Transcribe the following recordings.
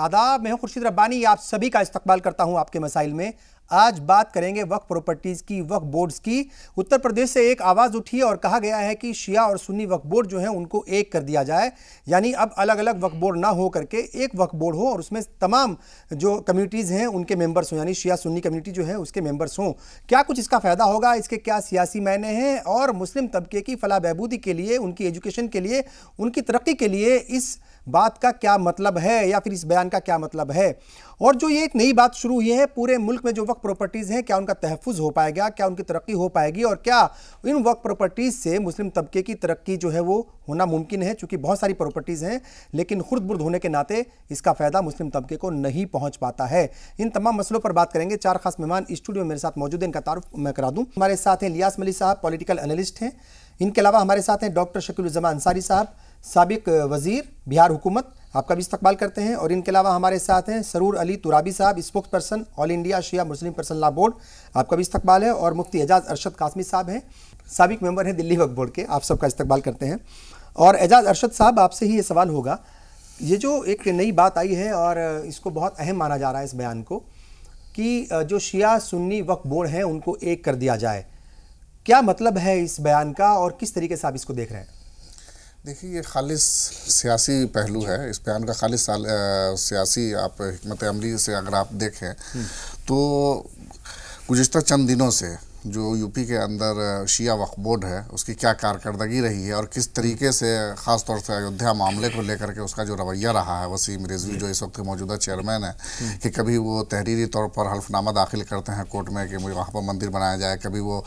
आदाब मैं हूं खुर्शीद रब्बानी आप सभी का इस्तकबाल करता हूं आपके मसाइल में आज बात करेंगे वक्फ प्रॉपर्टीज़ की वक्फ बोर्ड्स की उत्तर प्रदेश से एक आवाज़ उठी और कहा गया है कि शिया और सुन्नी वक्फ बोर्ड जो हैं उनको एक कर दिया जाए यानी अब अलग अलग वक्फ बोर्ड ना हो करके एक वक्फ बोर्ड हो और उसमें तमाम जो कम्युनिटीज़ हैं उनके मेंबर्स हों यानी शिया सुन्नी कम्युनिटी जो है उसके मेंबर्स हों क्या कुछ इसका फ़ायदा होगा इसके क्या सियासी मायने हैं और मुस्लिम तबके की फलाह बहबूदी के लिए उनकी एजुकेशन के लिए उनकी तरक्की के लिए इस बात का क्या मतलब है या फिर इस बयान का क्या मतलब है और जो ये एक नई बात शुरू हुई है पूरे मुल्क में जो वक्त प्रॉपर्टीज़ हैं क्या उनका तहफ़ हो पाएगा क्या उनकी तरक्की हो पाएगी और क्या इन वक्त प्रॉपर्टीज़ से मुस्लिम तबके की तरक्की जो है वो होना मुमकिन है चूँकि बहुत सारी प्रॉपर्टीज़ हैं लेकिन खुर्द बुर्द होने के नाते इसका फ़ायदा मुस्लिम तबके को नहीं पहुँच पाता है इन तमाम मसलों पर बात करेंगे चार खास मेहमान स्टूडियो में मेरे साथ मौजूद हैं इनका तारफ मैं करा दूँ हमारे साथ हैं लियास मली साहब पॉलिटिकल एनालिस्ट हैं इनके अलावा हमारे साथ हैं डॉक्टर शकील जमा अंसारी साहब सबक वज़ीर बिहार हुकूमत आपका भी इस्तेमाल करते हैं और इनके अलावा हमारे साथ हैं सरूर Ali Turabi sahab spokesperson all India Shia Muslim personal law board आपका भी इस्तेमाल है और मुफ्ती एजाज अरशद कासमी साहब हैं सबक मेंबर हैं दिल्ली वक्फ बोर्ड के आप सबका इस्तेमाल करते हैं और एजाज अरशद साहब आपसे ही ये सवाल होगा ये जो एक नई बात आई है और इसको बहुत अहम माना जा रहा है इस बयान को कि जो शिया सुन्नी वक्फ बोर्ड हैं उनको एक कर दिया जाए क्या मतलब है इस बयान का और किस तरीके से आप इसको देख रहे हैं देखिए ये खालिस सियासी पहलू है इस बयान का खालिश सियासी आप हमत अमली से अगर आप देखें हम्म। तो गुज्तर चंद दिनों से जो यूपी के अंदर शिया वक्फ बोर्ड है उसकी क्या कारकर्दगी रही है और किस तरीके से ख़ास तौर से अयोध्या मामले को लेकर के उसका जो रवैया रहा है वसीम रिजवी जो इस वक्त मौजूदा चेयरमैन है हम्म। कि कभी वो तहरीरी तौर पर हल्फनामा दाखिल करते हैं कोर्ट में कि वहाँ पर मंदिर बनाया जाए कभी वो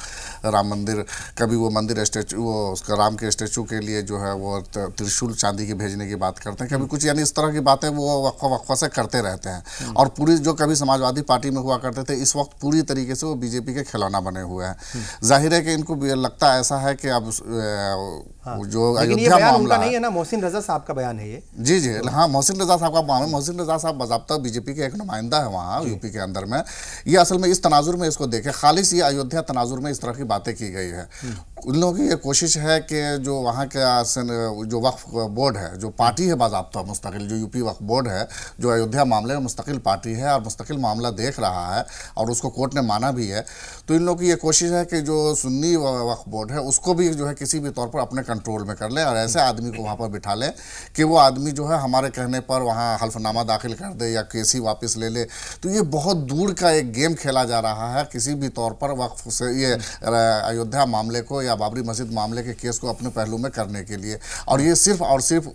राम मंदिर कभी वो मंदिर स्टेचू वो उसका राम के स्टेचू के लिए जो है वो त्रिशूल चांदी की भेजने की बात करते हैं कभी कुछ यानी इस तरह की बातें वो वक्फा वक्फा से करते रहते हैं हम्म। और पूरी जो कभी समाजवादी पार्टी में हुआ करते थे इस वक्त पूरी तरीके से वो बीजेपी के खिलौना बने में हुए हैं जाहिर है कि इनको लगता ऐसा है कि अब हाँ। जो अयोध्या मामला नहीं है ना मोहसिन रजा साहब का बयान है ये जी जी तो हाँ मोहसिन रजा साहब का मामला मोहसिन रजा साहब बाबा बीजेपी के एक नुमाइंदा है वहाँ यूपी के अंदर में ये असल में इस तनाजुर में इसको देखे खालिस ये अयोध्या तनाजुर में इस तरह की बातें की गई है हम्म। उन लोगों की ये कोशिश है कि जो वहाँ का जो वक्फ बोर्ड है जो पार्टी है बाबा मुस्तकिल जो यूपी वक्फ बोर्ड है जो अयोध्या मामले में मुस्तकिल पार्टी है और मुस्तकिल मामला देख रहा है और उसको कोर्ट ने माना भी है तो इन लोगों की ये कोशिश है कि जो सुन्नी वक्फ बोर्ड है उसको भी जो है किसी भी तौर पर अपने कंट्रोल में कर लें और ऐसे आदमी को वहाँ पर बिठा लें कि वो आदमी जो है हमारे कहने पर वहाँ हल्फनामा दाखिल कर दे या ही वापस ले ले तो ये बहुत दूर का एक गेम खेला जा रहा है किसी भी तौर पर वक्फ से ये अयोध्या मामले को या बाबरी मस्जिद मामले के केस को अपने पहलू में करने के लिए और ये सिर्फ और सिर्फ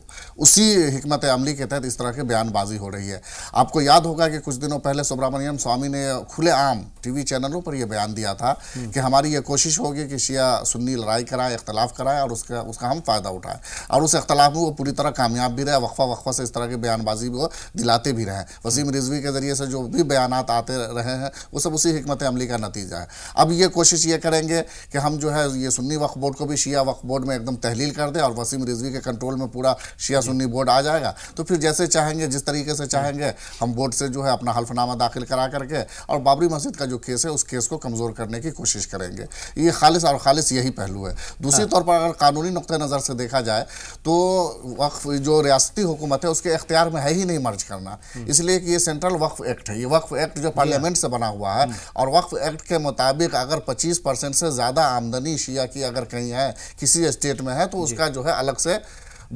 उसी हमत अमली के तहत इस तरह की बयानबाजी हो रही है आपको याद होगा कि कुछ दिनों पहले सुब्रमण्यम स्वामी ने खुलेआम टीवी चैनलों पर यह बयान दिया था हम्म। कि हमारी ये कोशिश होगी कि शिया सुन्नी लड़ाई कराए इख्तलाफ कराए और उसका उसका हम फ़ायदा उठाएं और उस इख्तलाफ में वो पूरी तरह कामयाब भी रहे वक्फा वक्फा से इस तरह की बयानबाजी वो दिलाते भी रहें वसीम रिजवी के ज़रिए से जो भी बयान आते रहे हैं वो सब उसी हमत अमली का नतीजा है अब ये कोशिश ये करेंगे कि हम जो है ये सुन्नी वक्फ बोर्ड को भी शिया वक्फ बोर्ड में एकदम तहलील कर दें और वसीम रिजवी के कंट्रोल में पूरा शिया सुन्नी बोर्ड आ जाएगा तो फिर जैसे चाहेंगे जिस तरीके से चाहेंगे हम बोर्ड से जो है अपना हल्फनामा दाखिल करा करके और बाबरी मस्जिद का जो केस है उस केस को कमज़ोर करने की कोशिश करेंगे ये खालिश और खालिस यही पहलू है दूसरी हाँ। तौर पर अगर कानूनी नुक़ नज़र से देखा जाए तो वक्फ जो रियाती हुकूमत है उसके अख्तियार में है ही नहीं मर्ज करना हम्म। इसलिए कि ये सेंट्रल वक्फ एक्ट है ये वक्फ एक्ट जो पार्लियामेंट से बना हुआ है हम्म। और वक्फ एक्ट के मुताबिक अगर पच्चीस परसेंट से ज़्यादा आमदनी शिया की अगर कहीं है किसी स्टेट में है तो उसका जो है अलग से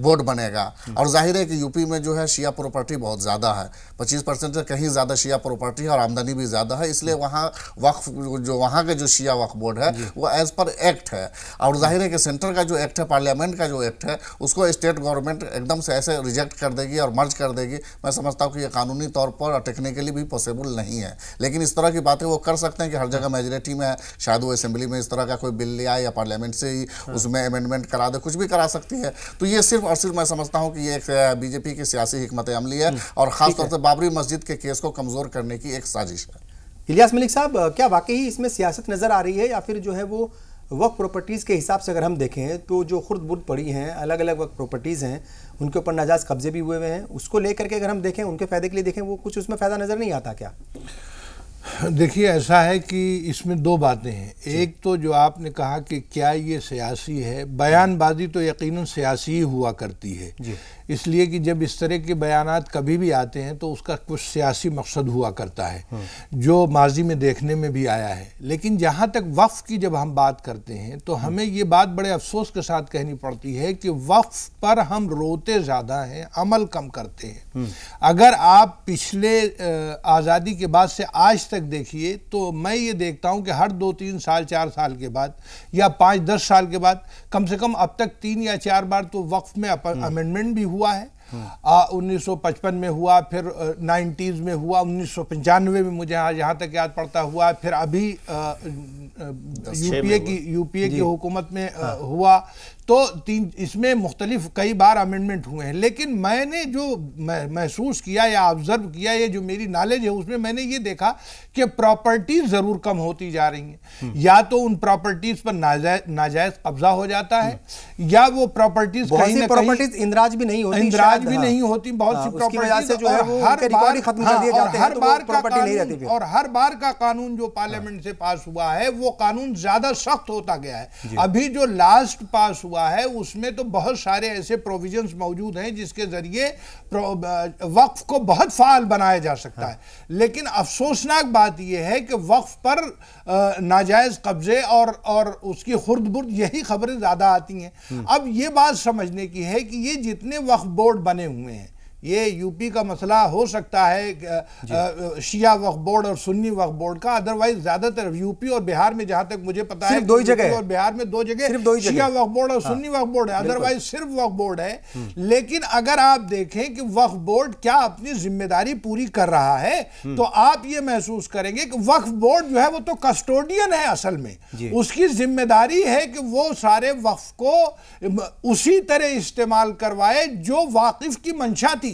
बोर्ड बनेगा हम्म। और जाहिर है कि यूपी में जो है शिया प्रॉपर्टी बहुत ज़्यादा है पच्चीस परसेंट से कहीं ज़्यादा शिया प्रॉपर्टी है और आमदनी भी ज़्यादा है इसलिए वहाँ वक्फ जो वहाँ के जो शिया वक्फ बोर्ड है वो एज़ पर एक्ट है और जाहिर है कि सेंटर का जो एक्ट है पार्लियामेंट का जो एक्ट है उसको स्टेट गवर्नमेंट एकदम से ऐसे रिजेक्ट कर देगी और मर्ज कर देगी मैं समझता हूँ कि ये कानूनी तौर पर और टेक्निकली भी पॉसिबल नहीं है लेकिन इस तरह की बातें वो कर सकते हैं कि हर जगह मेजोरिटी में है शायद वो असेंबली में इस तरह का कोई बिल ले आए या पार्लियामेंट से ही हाँ। उसमें अमेंडमेंट करा दे कुछ भी करा सकती है तो ये सिर्फ और सिर्फ मैं समझता हूँ कि ये एक बीजेपी की सियासी हमत अमली है हम्म। और ख़ासतौर से बाबरी मस्जिद के केस को कमज़ोर करने की एक साजिश है इलियास मलिक साहब क्या वाकई इसमें सियासत नज़र आ रही है या फिर जो है वो वक्त प्रॉपर्टीज़ के हिसाब से अगर हम देखें तो जो खुर्द बुर्द पड़ी हैं अलग अलग वक्त प्रॉपर्टीज़ हैं उनके ऊपर नाजायज़ कब्ज़े भी हुए हुए हैं उसको लेकर के अगर हम देखें उनके फ़ायदे के लिए देखें वो कुछ उसमें फ़ायदा नज़र नहीं आता क्या देखिए ऐसा है कि इसमें दो बातें हैं एक तो जो आपने कहा कि क्या ये सियासी है बयानबाजी तो यकीनन सियासी ही हुआ करती है इसलिए कि जब इस तरह के बयान कभी भी आते हैं तो उसका कुछ सियासी मकसद हुआ करता है हम्म। जो माजी में देखने में भी आया है लेकिन जहाँ तक वफ़ की जब हम बात करते हैं तो हम्म। हमें ये बात बड़े अफसोस के साथ कहनी पड़ती है कि वफ़ पर हम रोते ज़्यादा हैं अमल कम करते हैं हम्म। अगर आप पिछले आज़ादी के बाद से आज तक देखिए तो मैं ये देखता हूँ कि हर दो तीन साल चार साल के बाद या पाँच दस साल के बाद कम से कम अब तक तीन या चार बार तो वक्फ में अमेंडमेंट हम्म। भी हुआ है आ, 1955 में हुआ फिर नाइन्टीज़ में हुआ उन्नीस में मुझे आज यहाँ तक याद पड़ता हुआ फिर अभी यूपीए की यूपीए की हुकूमत में हाँ। हुआ तो तीन इसमें मुख्तलिफ कई बार अमेंडमेंट हुए हैं लेकिन मैंने जो महसूस किया या ऑब्ज़र्व किया या जो मेरी नॉलेज है उसमें मैंने ये देखा कि प्रॉपर्टीज ज़रूर कम होती जा रही हैं हम्म। या तो उन प्रॉपर्टीज़ पर नाजायज कब्जा हो जाता है हम्म। या वो प्रॉपर्टीज प्रॉपर्टीज इंदिराज भी नहीं होती इंदराज आज भी हाँ। नहीं होती बहुत हाँ, सी प्रॉपर्टी खत्म हाँ, हर तो बार और हर बार का कानून जो पार्लियामेंट से पास हुआ है वो कानून ज्यादा सख्त होता गया है अभी जो लास्ट पास हुआ है उसमें तो बहुत सारे ऐसे प्रोविजन मौजूद हैं जिसके जरिए वक्फ को बहुत फाल बनाया जा सकता है लेकिन अफसोसनाक बात यह है कि वक्फ पर नाजायज कब्जे और और उसकी खुर्द बुर्द यही खबरें ज्यादा आती हैं हम्म। अब यह बात समझने की है कि ये जितने वक्फ बोर्ड 사반의 경우에 ये यूपी का मसला हो सकता है शिया वक्फ बोर्ड और सुन्नी वक्फ बोर्ड का अदरवाइज ज्यादातर यूपी और बिहार में जहां तक मुझे पता है दो ही जगह और बिहार में दो जगह सिर्फ दो शिया वक्फ बोर्ड और हाँ। सुन्नी वक्फ बोर्ड है अदरवाइज सिर्फ वक्फ बोर्ड है हम्म। लेकिन अगर आप देखें कि वक्फ बोर्ड क्या अपनी जिम्मेदारी पूरी कर रहा है हम्म। तो आप ये महसूस करेंगे कि वक्फ बोर्ड जो है वो तो कस्टोडियन है असल में उसकी जिम्मेदारी है कि वो सारे वक्फ को उसी तरह इस्तेमाल करवाए जो वाकिफ की मंशा थी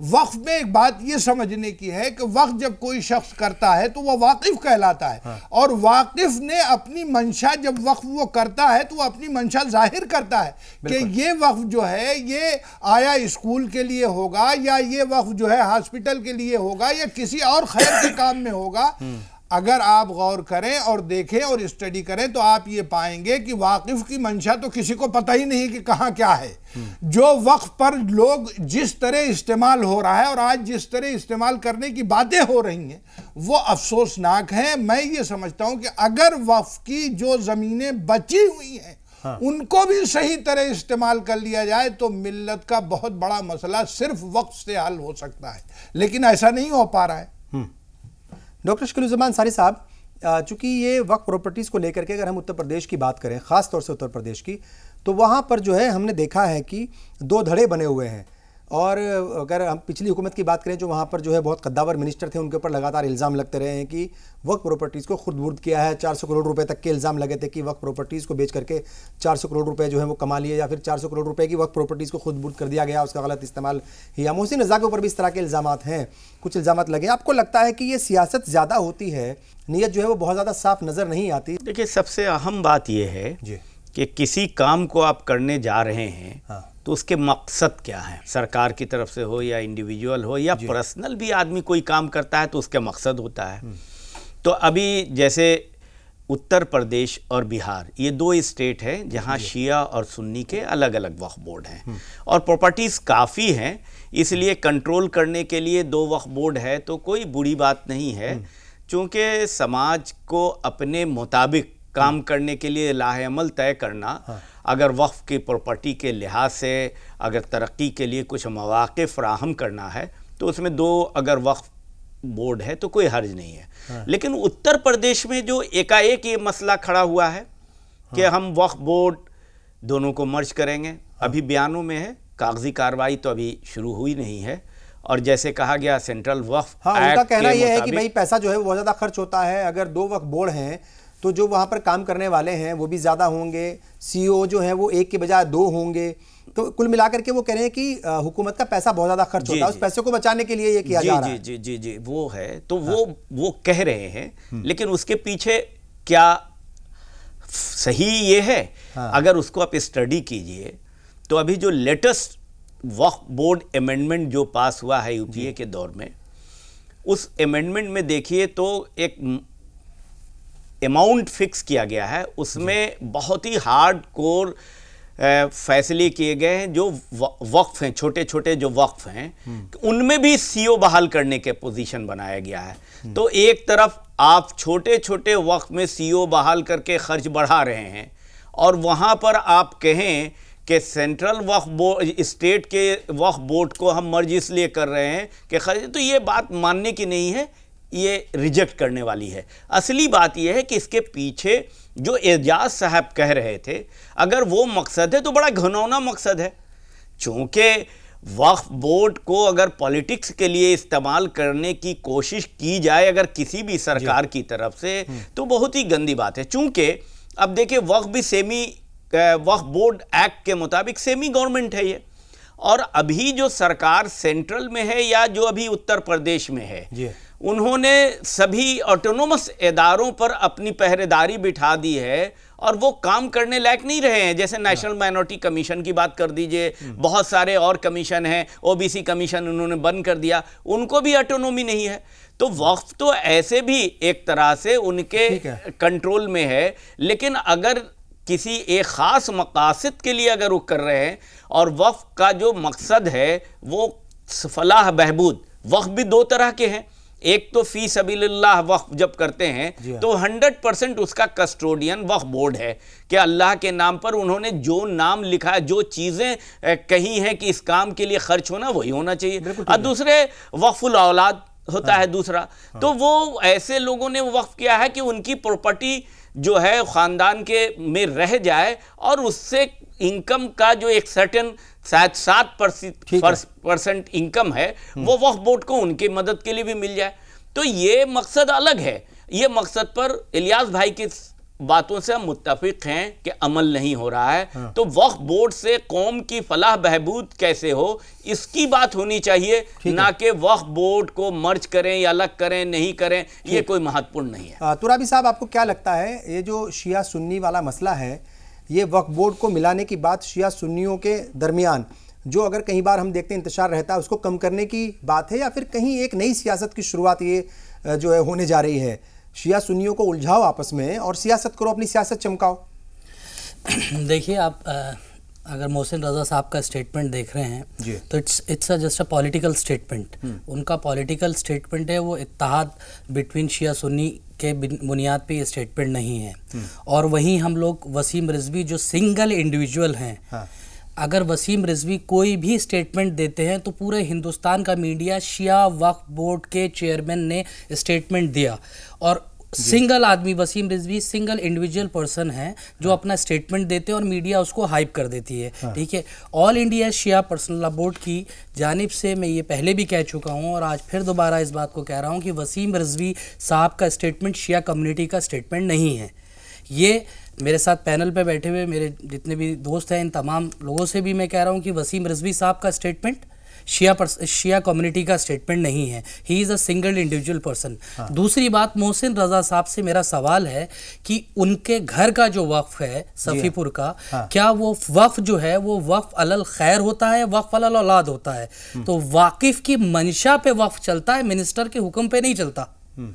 वक्फ में एक बात यह समझने की है कि वक्त जब कोई शख्स करता है तो वह वाकिफ कहलाता है हाँ। और वाकिफ ने अपनी मंशा जब वक्फ वो करता है तो वह अपनी मंशा जाहिर करता है कि ये वक्फ जो है ये आया स्कूल के लिए होगा या ये वक्फ जो है हॉस्पिटल के लिए होगा या किसी और खैर के काम में होगा हम्म। अगर आप गौर करें और देखें और स्टडी करें तो आप ये पाएंगे कि वाकिफ की मंशा तो किसी को पता ही नहीं कि कहाँ क्या है जो वक्फ पर लोग जिस तरह इस्तेमाल हो रहा है और आज जिस तरह इस्तेमाल करने की बातें हो रही हैं वो अफसोसनाक हैं मैं ये समझता हूँ कि अगर वक्फ की जो ज़मीनें बची हुई हैं हाँ। उनको भी सही तरह इस्तेमाल कर लिया जाए तो मिल्लत का बहुत बड़ा मसला सिर्फ वक्त से हल हो सकता है लेकिन ऐसा नहीं हो पा रहा है डॉक्टर शकीलुजमान सारी साहब चूँकि ये वक्त प्रॉपर्टीज़ को लेकर के अगर हम उत्तर प्रदेश की बात करें ख़ास तौर से उत्तर प्रदेश की तो वहाँ पर जो है हमने देखा है कि दो धड़े बने हुए हैं और अगर हम पिछली हुकूमत की बात करें जो वहाँ पर जो है बहुत कद्दावर मिनिस्टर थे उनके ऊपर लगातार इल्ज़ाम लगते रहे हैं कि वक्त प्रॉपर्टीज़ को खुद बुर्द किया है 400 करोड़ रुपए तक के इल्ज़ाम लगे थे कि वक्त प्रॉपर्टीज़ को बेच करके 400 करोड़ रुपए जो है वो कमा लिए या फिर 400 करोड़ रुपए की वक्त प्रॉपर्टीज़ को खुद बुर्द कर दिया गया उसका गलत इस्तेमाल या मोहसिन रजा के ऊपर भी इस तरह के इल्ज़ाम हैं कुछ इल्ज़ाम लगे आपको लगता है कि ये सियासत ज़्यादा होती है नीयत जो है वो बहुत ज़्यादा साफ नज़र नहीं आती देखिए सबसे अहम बात यह है जी कि किसी काम को आप करने जा रहे हैं हाँ। तो उसके मकसद क्या है सरकार की तरफ से हो या इंडिविजुअल हो या पर्सनल भी आदमी कोई काम करता है तो उसके मकसद होता है हम्म। तो अभी जैसे उत्तर प्रदेश और बिहार ये दो स्टेट हैं जहाँ शिया और सुन्नी के अलग अलग वक्फ बोर्ड हैं हम्म। और प्रॉपर्टीज़ काफ़ी हैं इसलिए कंट्रोल करने के लिए दो वक्फ बोर्ड है तो कोई बुरी बात नहीं है हम्म। चूँकि समाज को अपने मुताबिक काम करने के लिए लाहेमल तय करना हाँ। अगर वक्फ़ की प्रॉपर्टी के लिहाज से अगर तरक्की के लिए कुछ मौाक़ फ्राहम करना है तो उसमें दो अगर वक्फ़ बोर्ड है तो कोई हर्ज नहीं है हाँ। लेकिन उत्तर प्रदेश में जो एकाएक ये मसला खड़ा हुआ है हाँ। कि हम वक्फ बोर्ड दोनों को मर्ज करेंगे हाँ। अभी बयानों में है कागजी कार्रवाई तो अभी शुरू हुई नहीं है और जैसे कहा गया सेंट्रल वक्फ हाँ, उनका कहना यह है कि भाई पैसा जो है वो बहुत ज़्यादा खर्च होता है अगर दो वक्फ बोर्ड हैं तो जो वहाँ पर काम करने वाले हैं वो भी ज़्यादा होंगे सी e जो हैं वो एक के बजाय दो होंगे तो कुल मिलाकर के वो कह रहे हैं कि हुकूमत का पैसा बहुत ज़्यादा खर्च होता है उस पैसे को बचाने के लिए ये किया जी, जा रहा है जी जी जी वो है तो हाँ। वो वो कह रहे हैं हम्म। लेकिन उसके पीछे क्या सही ये है हाँ। अगर उसको आप स्टडी कीजिए तो अभी जो लेटेस्ट वक्फ बोर्ड अमेंडमेंट जो पास हुआ है यूपीए के दौर में उस अमेंडमेंट में देखिए तो एक अमाउंट फिक्स किया गया है उसमें बहुत ही हार्ड कोर फैसले किए गए हैं जो वक्फ हैं छोटे छोटे जो वक्फ हैं हम्म। उनमें भी सीओ e बहाल करने के पोजीशन बनाया गया है हम्म। तो एक तरफ आप छोटे छोटे वक्फ में सीओ e बहाल करके खर्च बढ़ा रहे हैं और वहाँ पर आप कहें कि सेंट्रल वक्फ बोर्ड स्टेट के वक्फ बोर्ड को हम मर्ज इसलिए कर रहे हैं कि खर्च तो ये बात मानने की नहीं है ये रिजेक्ट करने वाली है असली बात यह है कि इसके पीछे जो एजाज साहब कह रहे थे अगर वो मकसद है तो बड़ा घनौना मकसद है चूँकि वक्फ बोर्ड को अगर पॉलिटिक्स के लिए इस्तेमाल करने की कोशिश की जाए अगर किसी भी सरकार की तरफ से हम्म। तो बहुत ही गंदी बात है चूँकि अब देखिए वक्फ भी सेमी वक्फ बोर्ड एक्ट के मुताबिक सेमी गवर्नमेंट है ये और अभी जो सरकार सेंट्रल में है या जो अभी उत्तर प्रदेश में है उन्होंने सभी ऑटोनोमस इदारों पर अपनी पहरेदारी बिठा दी है और वो काम करने लायक नहीं रहे हैं जैसे नेशनल माइनॉरिटी कमीशन की बात कर दीजिए हम्म। बहुत सारे और कमीशन हैं ओबीसी कमीशन उन्होंने बंद कर दिया उनको भी ऑटोनोमी नहीं है तो वक्फ तो ऐसे भी एक तरह से उनके कंट्रोल में है लेकिन अगर किसी एक ख़ास मकासद के लिए अगर वो कर रहे हैं और वक्फ का जो मकसद है वो फलाह बहबूद वक्फ भी दो तरह के हैं एक तो फी सबील्लाह वक्फ जब करते हैं हाँ। तो 100 परसेंट उसका कस्टोडियन वक्फ बोर्ड है कि अल्लाह के नाम पर उन्होंने जो नाम लिखा है जो चीज़ें कही हैं कि इस काम के लिए खर्च होना वही होना चाहिए और दूसरे वक्फुल औलाद होता हाँ, है दूसरा हाँ, तो वो ऐसे लोगों ने वक्फ किया है कि उनकी प्रॉपर्टी जो है ख़ानदान के में रह जाए और उससे इनकम का जो एक सर्टन शायद सात परसेंट इनकम है हम्म। वो वक्फ बोर्ड को उनकी मदद के लिए भी मिल जाए तो ये मकसद अलग है ये मकसद पर इलियास भाई की बातों से हम मुतफिक हैं कि अमल नहीं हो रहा है हाँ। तो वक्फ बोर्ड से कौम की फलाह बहबूद कैसे हो इसकी बात होनी चाहिए ना कि वक्फ बोर्ड को मर्ज करें या अलग करें नहीं करें ये कोई महत्वपूर्ण नहीं है तुराबी साहब आपको क्या लगता है ये जो शिया सुन्नी वाला मसला है ये वक्फ बोर्ड को मिलाने की बात शिया सुन्नियों के दरमियान जो अगर कई बार हम देखते हैं इंतजार रहता है उसको कम करने की बात है या फिर कहीं एक नई सियासत की शुरुआत ये जो है होने जा रही है शिया सुन्नियों को उलझाओ आपस में और सियासत करो अपनी सियासत चमकाओ देखिए आप अगर मोहसिन रजा साहब का स्टेटमेंट देख रहे हैं तो it's it's a just a political statement hmm. उनका पॉलिटिकल स्टेटमेंट है वो इतिहाद बिटवीन शिया सुन्नी के बुनियाद पे स्टेटमेंट नहीं है और वहीं हम लोग वसीम रिजवी जो सिंगल इंडिविजुअल हैं हाँ। अगर वसीम रिजवी कोई भी स्टेटमेंट देते हैं तो पूरे हिंदुस्तान का मीडिया शिया वक्फ बोर्ड के चेयरमैन ने स्टेटमेंट दिया और सिंगल आदमी Wasim Rizvi single individual person है जो हाँ। अपना स्टेटमेंट देते हैं और मीडिया उसको हाइप कर देती है हाँ। ठीक है all India Shia personal board की जानब से मैं ये पहले भी कह चुका हूँ और आज फिर दोबारा इस बात को कह रहा हूँ कि वसीम रिजवी साहब का स्टेटमेंट शिया कम्युनिटी का स्टेटमेंट नहीं है ये मेरे साथ पैनल पे बैठे हुए मेरे जितने भी दोस्त हैं इन तमाम लोगों से भी मैं कह रहा हूँ कि वसीम रिजवी साहब का स्टेटमेंट शिया शिया कम्युनिटी का स्टेटमेंट नहीं है he is a single individual person दूसरी बात मोहसिन रजा साहब से मेरा सवाल है कि उनके घर का जो वक्फ है सफ़ीपुर का हाँ। क्या वो वक्फ जो है वो वक्फ अलल खैर होता है वक्फ अलल औलाद होता है हम्म। तो वाकिफ की मंशा पे वक्फ चलता है मिनिस्टर के हुक्म पे नहीं चलता हम्म।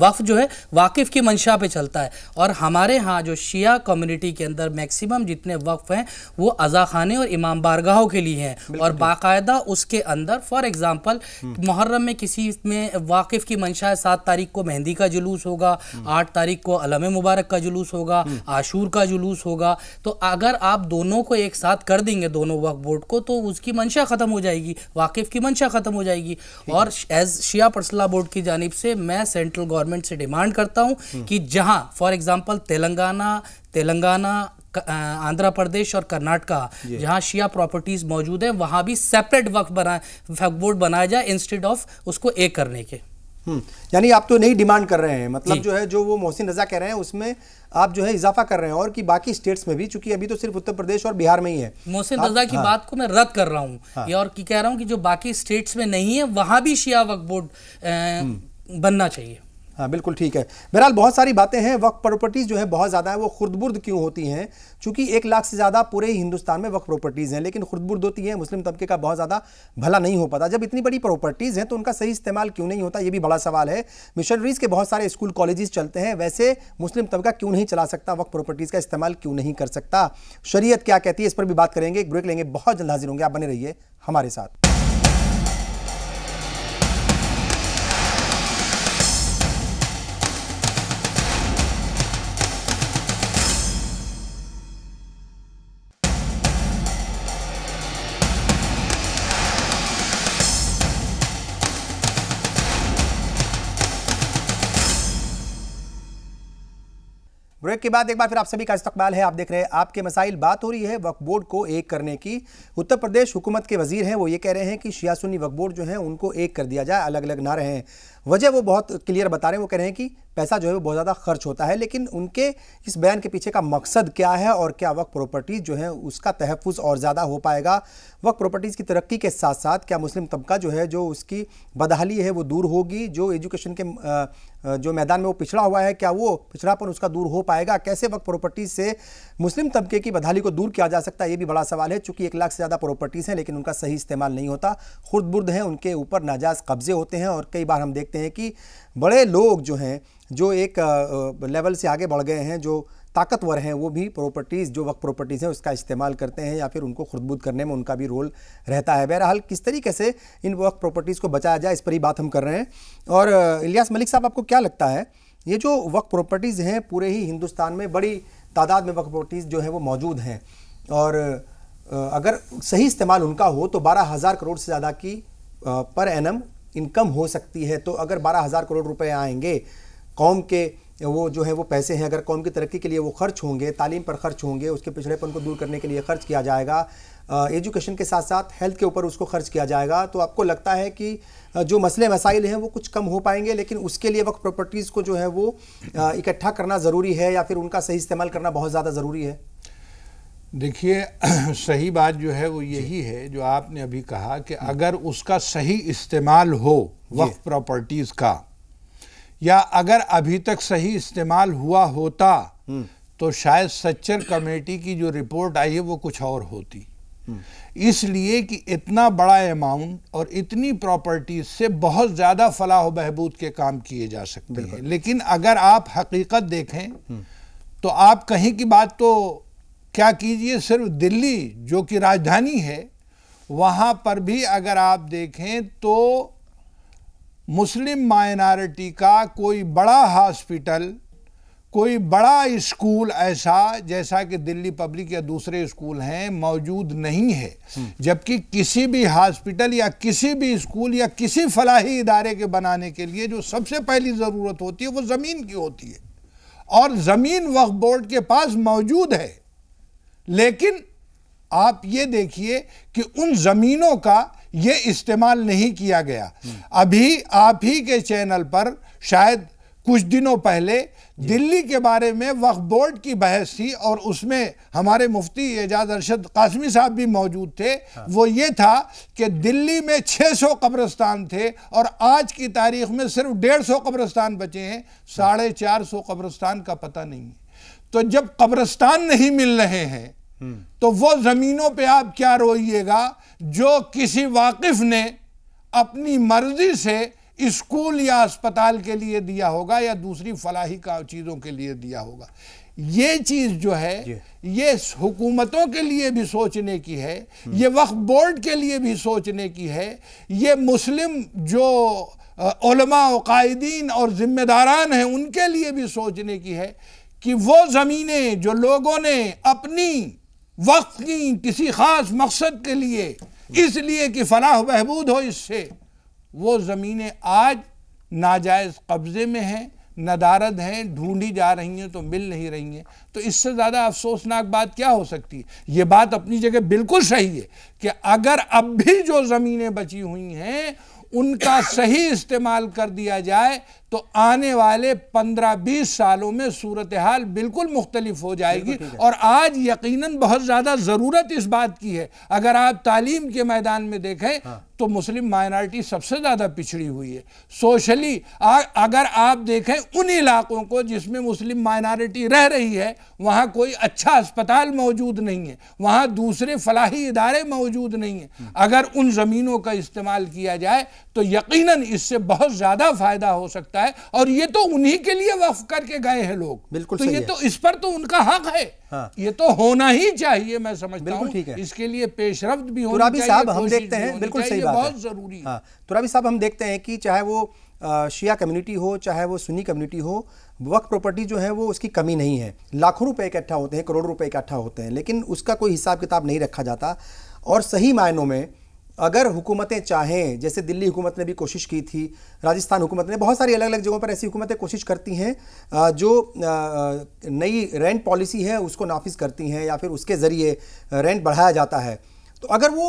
वक्फ जो है वाकिफ़ की मंशा पे चलता है और हमारे यहाँ जो शिया कम्युनिटी के अंदर मैक्सिमम जितने वक्फ़ हैं वो अज़ा खाने और इमाम बारगाहों के लिए हैं और बाकायदा उसके अंदर फॉर एग्ज़ाम्पल हम्म। मुहर्रम में किसी में वाकिफ़ की मंशा है सात तारीख को मेहंदी का जुलूस होगा हम्म। आठ तारीख को अलम मुबारक का जुलूस होगा हम्म। आशूर का जुलूस होगा तो अगर आप दोनों को एक साथ कर देंगे दोनों वक्फ बोर्ड को तो उसकी मंशा ख़त्म हो जाएगी वाकिफ़ की मंशा ख़त्म हो जाएगी और एज शिया पर्सला बोर्ड की जानब से मैं सेंट्रल गवर्नमेंट गवर्नमेंट से डिमांड करता हूँ हम्म। कि जहाँ फॉर एग्जाम्पल तेलंगाना तेलंगाना आंध्र प्रदेश और कर्नाटका जहाँ शिया प्रॉपर्टीज मौजूद है वहाँ भी सेपरेट वक्त बना वक्त बोर्ड बनाया जाए इंस्टेड ऑफ उसको एक करने के हम्म, यानी आप तो नहीं डिमांड कर रहे हैं मतलब जो है जो वो मोहसिन रजा कह रहे हैं उसमें आप जो है इजाफा कर रहे हैं और कि बाकी स्टेट्स में भी चूंकि अभी तो सिर्फ उत्तर प्रदेश और बिहार में ही है मोहसिन रजा हाँ, की बात को मैं रद्द कर रहा हूँ हाँ, और की कह रहा हूँ कि जो बाकी स्टेट्स में नहीं है वहां भी शिया वक्त बोर्ड हम्म। बनना चाहिए हाँ बिल्कुल ठीक है बहरहाल बहुत सारी बातें हैं वक्फ प्रॉपर्टीज़ जो है बहुत ज़्यादा है वो खुर्दबुर्द क्यों होती हैं चूँकि एक लाख से ज़्यादा पूरे ही हिंदुस्तान में वक्फ प्रॉपर्टीज़ हैं लेकिन खुर्दबुर्द होती हैं मुस्लिम तबके का बहुत ज़्यादा भला नहीं हो पाता जब इतनी बड़ी प्रॉपर्टीज़ हैं तो उनका सही इस्तेमाल क्यों नहीं होता ये भी बड़ा सवाल है मिशनरीज़ के बहुत सारे स्कूल कॉलेजेस चलते हैं वैसे मुस्लिम तबका क्यों नहीं चला सकता वक्त प्रॉपर्टीज़ का इस्तेमाल क्यों नहीं कर सकता शरीय क्या कहती है इस पर भी बात करेंगे एक ब्रेक लेंगे बहुत जल्द हाजिर होंगे आप बने रहिए हमारे साथ ब्रेक के बाद एक बार फिर आप सभी का इस्तकबाल है आप देख रहे हैं आपके मसाइल बात हो रही है वक्फ बोर्ड को एक करने की उत्तर प्रदेश हुकूमत के वजीर हैं वो ये कह रहे हैं कि शिया सुन्नी वक्फ बोर्ड जो है उनको एक कर दिया जाए अलग अलग ना रहें वजह वो बहुत क्लियर बता रहे हैं वो कह रहे हैं कि पैसा जो है वो बहुत ज़्यादा खर्च होता है लेकिन उनके इस बयान के पीछे का मकसद क्या है और क्या वक्त प्रॉपर्टीज़ जो है उसका तहफ़ और ज़्यादा हो पाएगा वक्त प्रॉपर्टीज़ की तरक्की के साथ साथ क्या मुस्लिम तबका जो है जो उसकी बदहाली है वो दूर होगी जो एजुकेशन के जो मैदान में वो पिछड़ा हुआ है क्या वो पिछड़ापन उसका दूर हो पाएगा कैसे वक्त प्रॉपर्टीज़ से मुस्लिम तबके की बदहाली को दूर किया जा सकता है ये भी बड़ा सवाल है चूँकि एक लाख से ज़्यादा प्रॉपर्टीज़ हैं लेकिन उनका सही इस्तेमाल नहीं होता खुर्द बुर्द हैं उनके ऊपर नाजायज़ कब्ज़े होते हैं और कई बार हम देख देखते हैं कि बड़े लोग जो हैं जो एक लेवल से आगे बढ़ गए हैं जो ताकतवर हैं वो भी प्रॉपर्टीज़ जो वक्त प्रॉपर्टीज़ हैं उसका इस्तेमाल करते हैं या फिर उनको खुदबुद करने में उनका भी रोल रहता है बहरहाल किस तरीके से इन वक्त प्रॉपर्टीज़ को बचाया जाए इस पर ही बात हम कर रहे हैं और इलियास मलिक साहब आपको क्या लगता है ये जो वक्त प्रॉपर्टीज़ हैं पूरे ही हिंदुस्तान में बड़ी तादाद में वक्त प्रॉपर्टीज़ जो हैं वो मौजूद हैं और अगर सही इस्तेमाल उनका हो तो बारह हज़ार करोड़ से ज़्यादा की पर एनम इनकम हो सकती है तो अगर बारह हज़ार करोड़ रुपए आएंगे कौम के वो जो है वो पैसे हैं अगर कौम की तरक्की के लिए वो खर्च होंगे तालीम पर खर्च होंगे उसके पिछड़ेपन को दूर करने के लिए खर्च किया जाएगा एजुकेशन के साथ साथ हेल्थ के ऊपर उसको खर्च किया जाएगा तो आपको लगता है कि जो मसले मसाइल हैं वो कुछ कम हो पाएंगे लेकिन उसके लिए वक्त प्रॉपर्टीज़ को जो है वो इकट्ठा करना ज़रूरी है या फिर उनका सही इस्तेमाल करना बहुत ज़्यादा ज़रूरी है देखिए सही बात जो है वो यही है जो आपने अभी कहा कि हम्म। अगर उसका सही इस्तेमाल हो वक्त प्रॉपर्टीज़ का या अगर अभी तक सही इस्तेमाल हुआ होता हम्म। तो शायद सच्चर कमेटी की जो रिपोर्ट आई है वो कुछ और होती हम्म। इसलिए कि इतना बड़ा अमाउंट और इतनी प्रॉपर्टीज से बहुत ज़्यादा फलाह बहबूद के काम किए जा सकते हैं लेकिन अगर आप हकीकत देखें तो आप कहीं की बात तो क्या कीजिए सिर्फ दिल्ली जो कि राजधानी है वहाँ पर भी अगर आप देखें तो मुस्लिम माइनॉरिटी का कोई बड़ा हॉस्पिटल कोई बड़ा स्कूल ऐसा जैसा कि दिल्ली पब्लिक या दूसरे स्कूल हैं मौजूद नहीं है हम्म। जबकि किसी भी हॉस्पिटल या किसी भी स्कूल या किसी फलाही इदारे के बनाने के लिए जो सबसे पहली ज़रूरत होती है वो ज़मीन की होती है और ज़मीन वक्फ बोर्ड के पास मौजूद है लेकिन आप ये देखिए कि उन ज़मीनों का ये इस्तेमाल नहीं किया गया अभी आप ही के चैनल पर शायद कुछ दिनों पहले दिल्ली के बारे में वक्फ बोर्ड की बहस थी और उसमें हमारे मुफ्ती एजाज अरशद कासमी साहब भी मौजूद थे हाँ। वो ये था कि दिल्ली में 600 कब्रस्तान थे और आज की तारीख में सिर्फ 150 कब्रस्तान बचे हैं साढ़े चार सौ कब्रस्तान का पता नहीं है तो जब कब्रस्तान नहीं मिल रहे हैं हम्म। तो वो ज़मीनों पे आप क्या रोइएगा जो किसी वाकिफ ने अपनी मर्जी से स्कूल या अस्पताल के लिए दिया होगा या दूसरी फलाही का चीज़ों के लिए दिया होगा ये चीज़ जो है ये हुकूमतों के लिए भी सोचने की है हम्म। ये वक्फ बोर्ड के लिए भी सोचने की है ये मुस्लिम जो उलमा और कायदीन और ज़िम्मेदारान हैं उनके लिए भी सोचने की है कि वो ज़मीनें जो लोगों ने अपनी वक्त की किसी ख़ास मकसद के लिए इसलिए कि फलाह बहबूद हो इससे वो ज़मीनें आज नाजायज़ कब्ज़े में हैं नदारद हैं ढूंढी जा रही हैं तो मिल नहीं रही हैं तो इससे ज़्यादा अफसोसनाक बात क्या हो सकती है ये बात अपनी जगह बिल्कुल सही है कि अगर अब भी जो ज़मीनें बची हुई हैं उनका सही इस्तेमाल कर दिया जाए तो आने वाले पंद्रह बीस सालों में सूरत हाल बिल्कुल मुख्तलिफ हो जाएगी और आज यकीनन बहुत ज़्यादा ज़रूरत इस बात की है अगर आप तालीम के मैदान में देखें हाँ। तो मुस्लिम माइनॉरिटी सबसे ज़्यादा पिछड़ी हुई है सोशली अगर आप देखें उन इलाकों को जिसमें मुस्लिम माइनॉरिटी रह रही है वहां कोई अच्छा अस्पताल मौजूद नहीं है वहां दूसरे फलाही इदारे मौजूद नहीं है हम्म। अगर उन ज़मीनों का इस्तेमाल किया जाए तो यकीनन इससे बहुत ज़्यादा फ़ायदा हो सकता है रहा है और ये तो उन्हीं के लिए वफ करके गए हैं लोग बिल्कुल तो ये तो इस पर तो उनका हक है हाँ। ये तो होना ही चाहिए मैं समझता हूँ इसके लिए पेशरफ भी होना साहब हम देखते हैं बिल्कुल सही बात बहुत जरूरी हाँ तुराबी साहब हम देखते हैं कि चाहे वो शिया कम्युनिटी हो चाहे वो सुनी कम्युनिटी हो वक्त प्रॉपर्टी जो है वो उसकी कमी नहीं है लाखों रुपए इकट्ठा होते हैं करोड़ों रुपए इकट्ठा होते हैं लेकिन उसका कोई हिसाब किताब नहीं रखा जाता और सही मायनों में अगर हुकूमतें चाहें जैसे दिल्ली हुकूमत ने भी कोशिश की थी राजस्थान हुकूमत ने बहुत सारी अलग अलग जगहों पर ऐसी हुकूमतें कोशिश करती हैं जो नई रेंट पॉलिसी है उसको नाफिज करती हैं या फिर उसके ज़रिए रेंट बढ़ाया जाता है तो अगर वो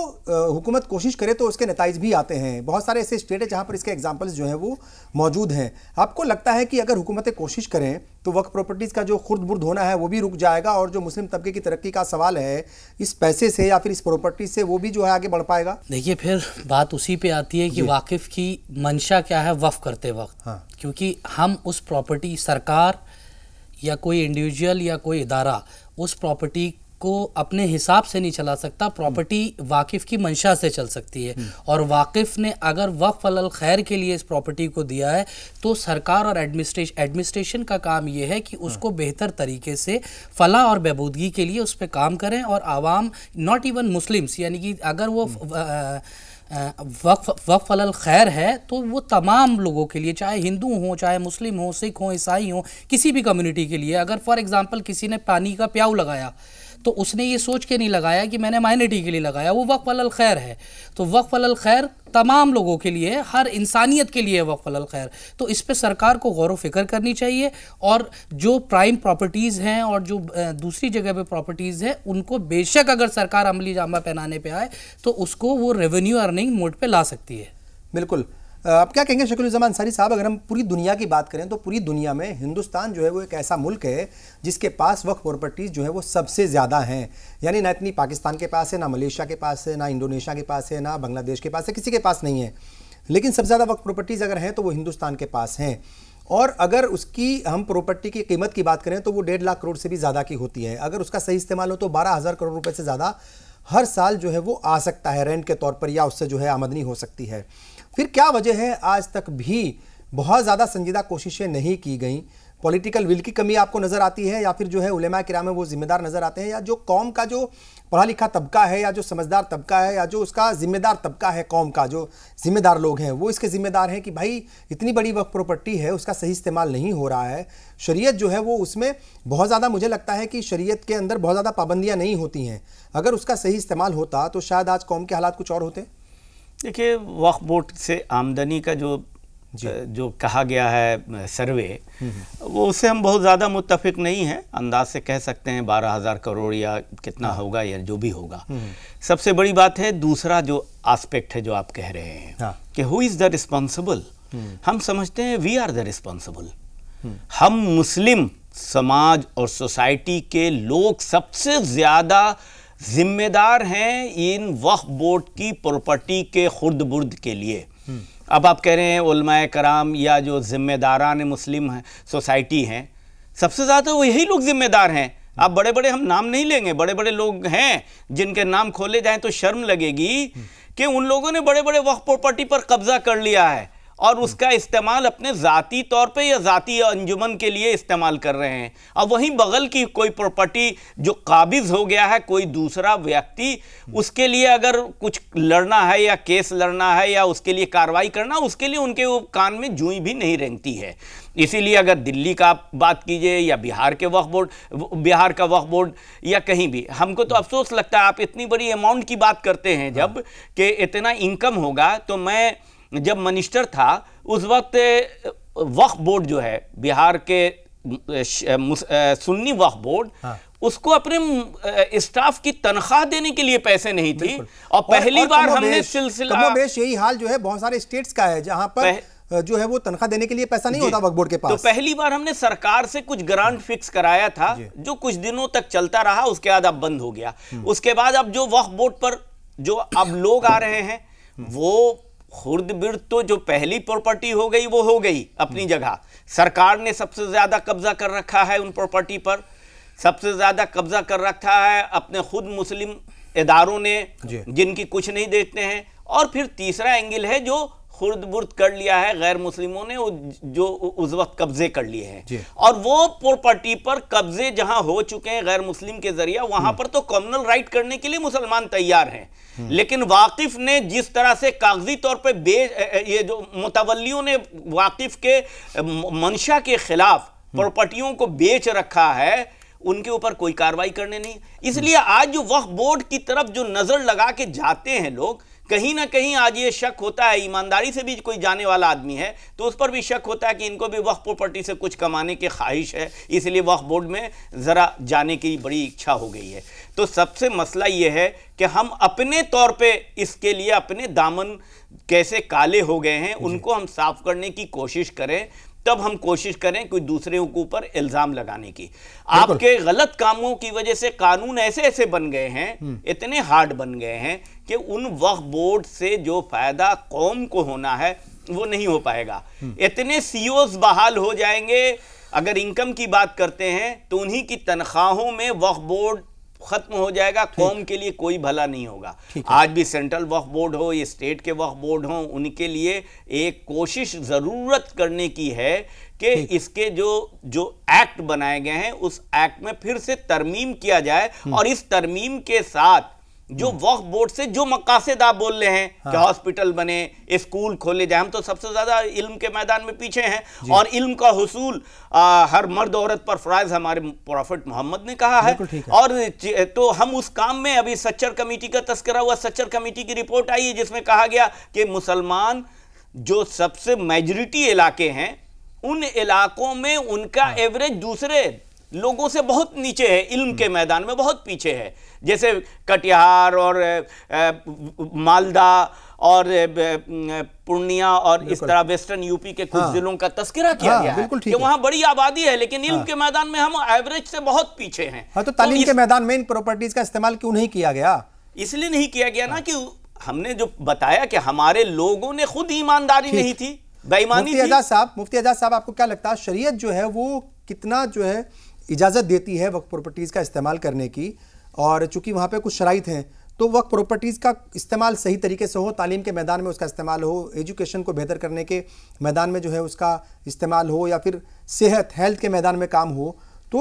हुकूमत कोशिश करे तो उसके नतज भी आते हैं बहुत सारे ऐसे स्टेट है जहाँ पर इसके एग्जाम्पल्स जो हैं वो मौजूद हैं आपको लगता है कि अगर हुकूमतें कोशिश करें तो वक्त प्रॉपर्टीज़ का जो खुर्द बुर्द होना है वो भी रुक जाएगा और जो मुस्लिम तबके की तरक्की का सवाल है इस पैसे से या फिर इस प्रॉपर्टी से वो भी जो है आगे बढ़ पाएगा देखिए फिर बात उसी पर आती है कि वाकिफ़ की मंशा क्या है वफ़ करते वक्त हाँ। क्योंकि हम उस प्रॉपर्टी सरकार या कोई इंडिविजुअल या कोई इदारा उस प्रॉपर्टी को अपने हिसाब से नहीं चला सकता प्रॉपर्टी वाकिफ की मंशा से चल सकती है और वाकिफ ने अगर वक्फ अल खैर के लिए इस प्रॉपर्टी को दिया है तो सरकार और एडमिनिस्ट्रेशन एडमिनिस्ट्रेशन का काम यह है कि उसको हाँ। बेहतर तरीके से फला और बहबूदगी के लिए उस पर काम करें और आवाम नॉट इवन मुस्लिम्स यानी कि अगर वो हम्म। वक्फ वक्फ अल खैर है तो वो तमाम लोगों के लिए चाहे हिंदू हों चाहे मुस्लिम हों सिख हों ईसाई हों किसी भी कम्युनिटी के लिए अगर फॉर एग्ज़ाम्पल किसी ने पानी का प्याऊ लगाया तो उसने ये सोच के नहीं लगाया कि मैंने माइनरिटी के लिए लगाया वो वक्फ अल खैर है तो वक्फ अल खैर तमाम लोगों के लिए हर इंसानियत के लिए वक्फ अल खैर तो इस पर सरकार को गौर फिक्र करनी चाहिए और जो प्राइम प्रॉपर्टीज़ हैं और जो दूसरी जगह पे प्रॉपर्टीज़ हैं उनको बेशक अगर सरकार अमली जामा पहनाने पर आए तो उसको वो रेवेन्यू अर्निंग मोड पर ला सकती है बिल्कुल आप क्या कहेंगे शकुलजमा अंसारी साहब अगर हम पूरी दुनिया की बात करें तो पूरी दुनिया में हिंदुस्तान जो है वो एक ऐसा मुल्क है जिसके पास वक्त प्रॉपर्टीज़ जो है वो सबसे ज़्यादा हैं यानी ना इतनी पाकिस्तान के पास है ना मलेशिया के पास है ना इंडोनेशिया के पास है ना बांग्लादेश के पास है किसी के पास नहीं है लेकिन सबसे ज़्यादा वक्त प्रॉपर्टीज़ अगर हैं तो वो हिंदुस्तान के पास हैं और अगर उसकी हम प्रॉपर्टी की कीमत की बात करें तो वो डेढ़ लाख करोड़ से भी ज़्यादा की होती है अगर उसका सही इस्तेमाल हो तो बारह हज़ार करोड़ रुपये से ज़्यादा हर साल जो है वो आ सकता है रेंट के तौर पर या उससे जो है आमदनी हो सकती है फिर क्या वजह है आज तक भी बहुत ज़्यादा संजीदा कोशिशें नहीं की गई पॉलिटिकल विल की कमी आपको नज़र आती है या फिर जो है उलेमा किराम में वो जिम्मेदार नज़र आते हैं या जो कौम का जो पढ़ा लिखा तबका है या जो समझदार तबका है या जो उसका जिम्मेदार तबका है कौम का जो जिम्मेदार लोग हैं वो इसके ज़िम्मेदार हैं कि भाई इतनी बड़ी वक्त प्रॉपर्टी है उसका सही इस्तेमाल नहीं हो रहा है शरीयत जो है वो उसमें बहुत ज़्यादा मुझे लगता है कि शरीयत के अंदर बहुत ज़्यादा पाबंदियाँ नहीं होती हैं अगर उसका सही इस्तेमाल होता तो शायद आज कौम के हालात कुछ और होते हैं देखिए वक्फ बोर्ड से आमदनी का जो जो कहा गया है सर्वे हम्म, हम्म। वो उससे हम बहुत ज़्यादा मुतफिक नहीं हैं अंदाज से कह सकते हैं बारह हज़ार करोड़ या कितना हाँ। होगा या जो भी होगा हम्म, सबसे बड़ी बात है दूसरा जो आस्पेक्ट है जो आप कह रहे हैं हाँ। कि हु इज़ द रिस्पॉन्सिबल हम समझते हैं वी आर द रिस्पॉन्सिबल हम मुस्लिम समाज और सोसाइटी के लोग सबसे ज़्यादा जिम्मेदार हैं इन वक्फ बोर्ड की प्रॉपर्टी के खुर्द बुर्द के लिए हम्म। अब आप कह रहे हैं उलमाए कराम या जो जिम्मेदारान मुस्लिम है, सोसाइटी हैं सबसे ज़्यादा वो तो यही लोग जिम्मेदार हैं आप बड़े बड़े हम नाम नहीं लेंगे बड़े बड़े लोग हैं जिनके नाम खोले जाएं तो शर्म लगेगी हम्म। कि उन लोगों ने बड़े बड़े वक्फ़ प्रॉपर्टी पर कब्जा कर लिया है और उसका इस्तेमाल अपने ज़ाती तौर पे या ज़ाती अंजुमन के लिए इस्तेमाल कर रहे हैं अब वहीं बगल की कोई प्रॉपर्टी जो काबिज हो गया है कोई दूसरा व्यक्ति उसके लिए अगर कुछ लड़ना है या केस लड़ना है या उसके लिए कार्रवाई करना उसके लिए उनके वो कान में जूई भी नहीं रेंगती है इसीलिए अगर दिल्ली का आप बात कीजिए या बिहार के वक्फ बोर्ड बिहार का वक्फ बोर्ड या कहीं भी हमको तो अफसोस लगता है आप इतनी बड़ी अमाउंट की बात करते हैं जब हाँ। कि इतना इनकम होगा तो मैं जब मिनिस्टर था उस वक्त वक्फ बोर्ड जो है बिहार के सुन्नी वक्फ बोर्ड हाँ। उसको अपने स्टाफ की तनख्वाह देने के लिए पैसे नहीं थी और पहली और, और बार हमने सिलसिला यही हाल जो है बहुत सारे स्टेट्स का है जहां पर पह... जो है वो तनख्वाह देने के लिए पैसा नहीं होता वक्त बोर्ड के तो पास तो पहली बार हमने सरकार से कुछ ग्रांट हाँ। फिक्स कराया था जो कुछ दिनों तक चलता रहा उसके बाद अब बंद हो गया हम्म। उसके बाद अब जो वक्फ बोर्ड पर जो अब लोग आ रहे हैं हम्म। वो खुर्दबिर्द तो जो पहली प्रॉपर्टी हो गई वो हो गई अपनी हम्म। जगह सरकार ने सबसे ज़्यादा कब्जा कर रखा है उन प्रॉपर्टी पर सबसे ज़्यादा कब्जा कर रखा है अपने खुद मुस्लिम इदारों ने जिनकी कुछ नहीं देखते हैं और फिर तीसरा एंगल है जो खुर्द बुर्द कर लिया है गैर मुस्लिमों ने जो उस वक्त कब्जे कर लिए हैं और वो प्रॉपर्टी पर कब्जे जहां हो चुके हैं गैर मुस्लिम के जरिए वहां हम्म। पर तो कॉमनल राइट करने के लिए मुसलमान तैयार हैं लेकिन वाकिफ ने जिस तरह से कागजी तौर पर बेच ये जो मुतवलियों ने वाकिफ के मंशा के खिलाफ प्रॉपर्टियों हम्म। को बेच रखा है उनके ऊपर कोई कार्रवाई करने नहीं इसलिए आज जो वक्फ बोर्ड की तरफ जो नजर लगा के जाते हैं लोग कहीं ना कहीं आज ये शक होता है ईमानदारी से भी कोई जाने वाला आदमी है तो उस पर भी शक होता है कि इनको भी वक्फ प्रॉपर्टी से कुछ कमाने की ख्वाहिश है इसलिए वक्फ बोर्ड में ज़रा जाने की बड़ी इच्छा हो गई है तो सबसे मसला ये है कि हम अपने तौर पे इसके लिए अपने दामन कैसे काले हो गए हैं उनको हम साफ करने की कोशिश करें तब हम कोशिश करें कोई दूसरे के ऊपर इल्जाम लगाने की आपके गलत कामों की वजह से कानून ऐसे ऐसे बन गए हैं हम्म। इतने हार्ड बन गए हैं कि उन वक्फ बोर्ड से जो फायदा कौम को होना है वो नहीं हो पाएगा हम्म। इतने सीओ e बहाल हो जाएंगे अगर इनकम की बात करते हैं तो उन्हीं की तनख्वाहों में वक्फ बोर्ड खत्म हो जाएगा कौम के लिए कोई भला नहीं होगा आज भी सेंट्रल वक्फ बोर्ड हो या स्टेट के वक्फ बोर्ड हो उनके लिए एक कोशिश ज़रूरत करने की है कि इसके जो जो एक्ट बनाए गए हैं उस एक्ट में फिर से तरमीम किया जाए हम्म। और इस तरमीम के साथ जो हम्म। वक्फ बोर्ड से जो मकासद आप बोल रहे हैं हाँ। कि हॉस्पिटल बने स्कूल खोले जाए हम तो सबसे ज़्यादा इल्म के मैदान में पीछे हैं और इल्म का हसूल हर मर्द औरत पर फ्राइज हमारे प्रॉफिट मोहम्मद ने कहा है, है। और तो हम उस काम में अभी सच्चर कमेटी का तस्करा हुआ सच्चर कमेटी की रिपोर्ट आई है जिसमें कहा गया कि मुसलमान जो सबसे मेजोरिटी इलाके हैं उन इलाकों में उनका एवरेज हाँ। दूसरे लोगों से बहुत नीचे है इल्म के हम्म। मैदान में बहुत पीछे है जैसे कटिहार और मालदा और पूर्णिया और इस तरह वेस्टर्न यूपी के कुछ हाँ, जिलों का तस्करा किया हाँ, गया है कि वहाँ बड़ी आबादी है लेकिन इल्म हाँ, के मैदान में हम एवरेज से बहुत पीछे हैं हाँ, तो, तो तालीम तो इस... के मैदान में इन प्रॉपर्टीज का इस्तेमाल क्यों नहीं किया गया इसलिए नहीं किया गया ना हाँ। कि हमने जो बताया कि हमारे लोगों ने खुद ईमानदारी नहीं थी बेईमानी मुफ्ती आजाद साहब मुफ्ती आजाद साहब आपको क्या लगता है शरीयत जो है वो कितना जो है इजाज़त देती है वक्त प्रॉपर्टीज़ का इस्तेमाल करने की और चूँकि वहाँ पर कुछ शराइ हैं तो वक्त प्रॉपर्टीज़ का इस्तेमाल सही तरीके से हो तालीम के मैदान में उसका इस्तेमाल हो एजुकेशन को बेहतर करने के मैदान में जो है उसका इस्तेमाल हो या फिर सेहत हेल्थ के मैदान में काम हो तो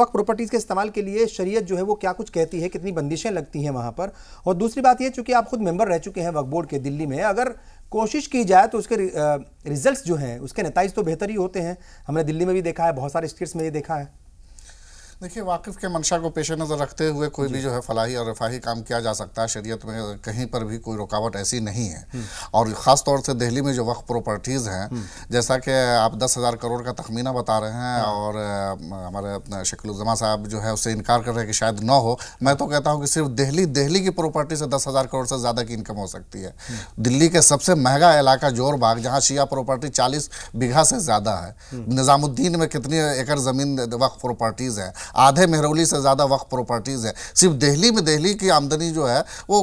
वक्त प्रॉपर्टीज़ के इस्तेमाल के लिए शरीयत जो है वो क्या कुछ कहती है कितनी बंदिशें लगती हैं वहाँ पर और दूसरी बात ये चूँकि आप खुद मेंबर रह चुके हैं वक्त बोर्ड के दिल्ली में अगर कोशिश की जाए तो उसके रिजल्ट्स जो हैं उसके नतज तो बेहतर ही होते हैं हमने दिल्ली में भी देखा है बहुत सारे स्टेट्स में ये देखा है देखिए वाकिफ़ के मंशा को पेश नज़र रखते हुए कोई भी जो है फलाही और रफाही काम किया जा सकता है शरीयत में कहीं पर भी कोई रुकावट ऐसी नहीं है हम्म। और ख़ास तौर से दिल्ली में जो वक्फ़ प्रॉपर्टीज़ हैं हम्म। जैसा कि आप दस हज़ार करोड़ का तखमीना बता रहे हैं हाँ। और हमारे शक्लुजमा साहब जो है उससे इनकार कर रहे हैं कि शायद न हो मैं तो कहता हूँ कि सिर्फ दिल्ली दिल्ली की प्रॉपर्टी से दस हज़ार करोड़ से ज़्यादा की इनकम हो सकती है हम्म। दिल्ली के सबसे महंगा इलाका जोरबाग जहाँ शिया प्रॉपर्टी चालीस बीघा से ज़्यादा है निज़ामुद्दीन में कितनी एकड़ ज़मीन वक्फ़ प्रॉपर्टीज़ हैं आधे मेहरौली से ज़्यादा वक्त प्रॉपर्टीज़ है सिर्फ दिल्ली में दिल्ली की आमदनी जो है वो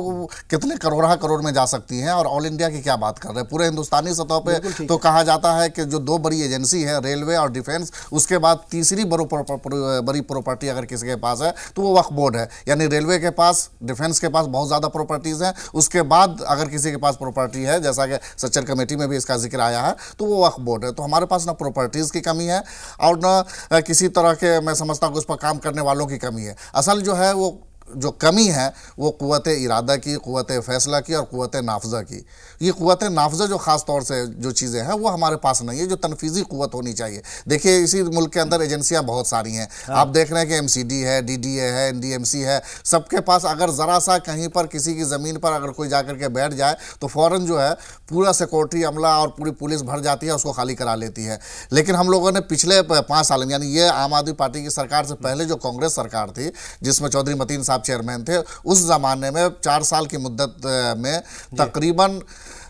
कितने करोड़ा करोड़ में जा सकती हैं और ऑल इंडिया की क्या बात कर रहे हैं पूरे हिंदुस्तानी सतह पर तो कहा जाता है कि जो दो बड़ी एजेंसी है रेलवे और डिफेंस उसके बाद तीसरी बड़ी प्रॉपर्टी अगर किसी के पास है तो वो वक्फ बोर्ड है यानी रेलवे के पास डिफेंस के पास बहुत ज़्यादा प्रॉपर्टीज़ हैं उसके बाद अगर किसी के पास प्रॉपर्टी है जैसा कि सच्चर कमेटी में भी इसका जिक्र आया है तो वो वक्फ बोर्ड है तो हमारे पास ना प्रॉपर्टीज़ की कमी है और ना किसी तरह के मैं समझता हूँ पर काम करने वालों की कमी है असल जो है वो जो कमी है वो क़वत इरादा की क़वत फ़ैसला की और क़वत नाफजा की ये क़वत नाफजा जो ख़ास तौर से जो चीज़ें हैं वो हमारे पास नहीं है जो तनफीज़ी क़वत होनी चाहिए देखिए इसी मुल्क के अंदर एजेंसियाँ बहुत सारी हैं हाँ। आप देख रहे हैं कि एम सी डी है डी डी ए है एन डी एम सी है सबके पास अगर ज़रा सा कहीं पर किसी की ज़मीन पर अगर कोई जा के बैठ जाए तो फ़ौर जो है पूरा सिक्योरिटी अमला और पूरी पुलिस भर जाती है उसको खाली करा लेती है लेकिन हम लोगों ने पिछले पाँच साल में यानी ये आम आदमी पार्टी की सरकार से पहले जो कांग्रेस सरकार थी जिसमें चौधरी मतीन साहब चेयरमैन थे उस ज़माने में चार साल की मुद्दत में तकरीबन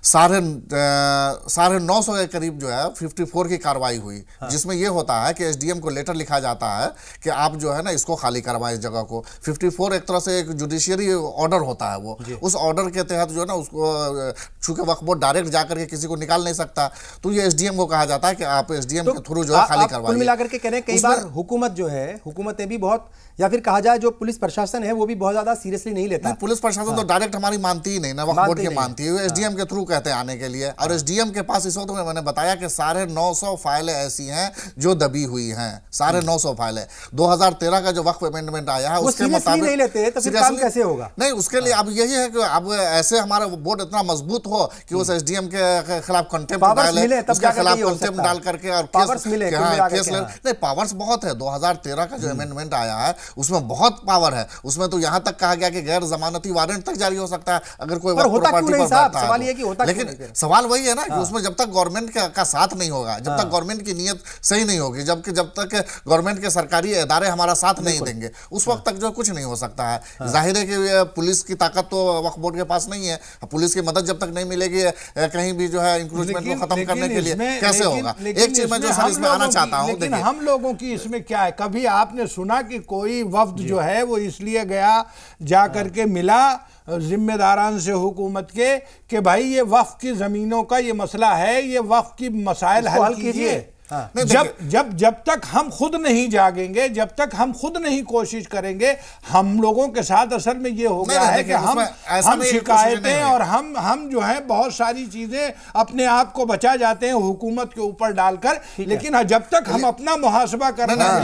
साढ़े साढ़े नौ सौ के करीब जो है 54 की कार्रवाई हुई हाँ। जिसमें यह होता है कि एसडीएम को लेटर लिखा जाता है कि आप जो है ना इसको खाली करवाए इस जगह को 54 एक तरह से एक जुडिशियरी ऑर्डर होता है वो उस ऑर्डर के तहत जो है ना उसको चूंकि वक्त बोर्ड डायरेक्ट जाकर के किसी को निकाल नहीं सकता तो ये एस को कहा जाता है कि आप एस तो के थ्रू जो है खाली करवाए मिलाकर के कह रहे हैं कई बार हुकूमत जो है हुकूमतें भी बहुत या फिर कहा जाए जो पुलिस प्रशासन है वो भी बहुत ज्यादा सीरियसली नहीं लेता पुलिस प्रशासन तो डायरेक्ट हाँ। हमारी मानती ही नहीं ना वक्त बोर्ड के मानती है हाँ। एस के थ्रू कहते हैं आने के लिए और एस हाँ। डीएम के पास इस वक्त में मैंने बताया कि साढ़े नौ सौ फाइलें ऐसी हैं जो दबी हुई हैं साढ़े हम्म। नौ सौ फाइलें दो हजार तेरह का जो वक्फ अमेंडमेंट आया है उसके मुताबिक नहीं लेते हैं तो फिर काम कैसे होगा नहीं उसके लिए हाँ। अब यही है कि अब ऐसे हमारा बोर्ड इतना मजबूत हो कि उस हम्म। एस के खिलाफ कंटेम्प डाले उसके खिलाफ कंटेम्प डाल करके और पावर्स मिले हाँ, केस नहीं पावर्स बहुत है 2013 का जो अमेंडमेंट हम्म। आया है उसमें बहुत पावर है उसमें तो यहाँ तक कहा गया कि गैर जमानती वारंट तक जारी हो सकता है अगर कोई होता क्यों नहीं साहब सवाल तो। ये कि होता तक लेकिन सवाल वही है ना कि हाँ। उसमें जब तक गवर्नमेंट का साथ नहीं होगा जब तक हाँ। गवर्नमेंट की नीयत सही नहीं होगी जबकि जब तक गवर्नमेंट के सरकारी इदारे हमारा साथ नहीं देंगे उस वक्त तक जो कुछ नहीं हो सकता है हाँ। जाहिर है कि पुलिस की ताकत तो वक्फ बोर्ड के पास नहीं है पुलिस की मदद जब तक नहीं मिलेगी कहीं भी जो है इंक्रोचमेंट को खत्म करने के लिए कैसे होगा एक चीज मैं जो सर इसमें आना चाहता हूँ हम लोगों की इसमें क्या है कभी आपने सुना कि कोई वफ्द जो है वो इसलिए गया जा करके मिला ज़िम्मेदारान से हुकूमत के कि भाई ये वफ़ की ज़मीनों का ये मसला है ये वफ़ की मसाइल हल कीजिए हाँ। जब जब जब तक हम खुद नहीं जागेंगे जब तक हम खुद नहीं कोशिश करेंगे हम लोगों के साथ असल में ये हो गया है कि हम हम शिकायतें और हम हम जो है बहुत सारी चीजें अपने आप को बचा जाते हैं हुकूमत के ऊपर डालकर लेकिन हाँ, जब तक हम अपना मुहासबा कर रहे हैं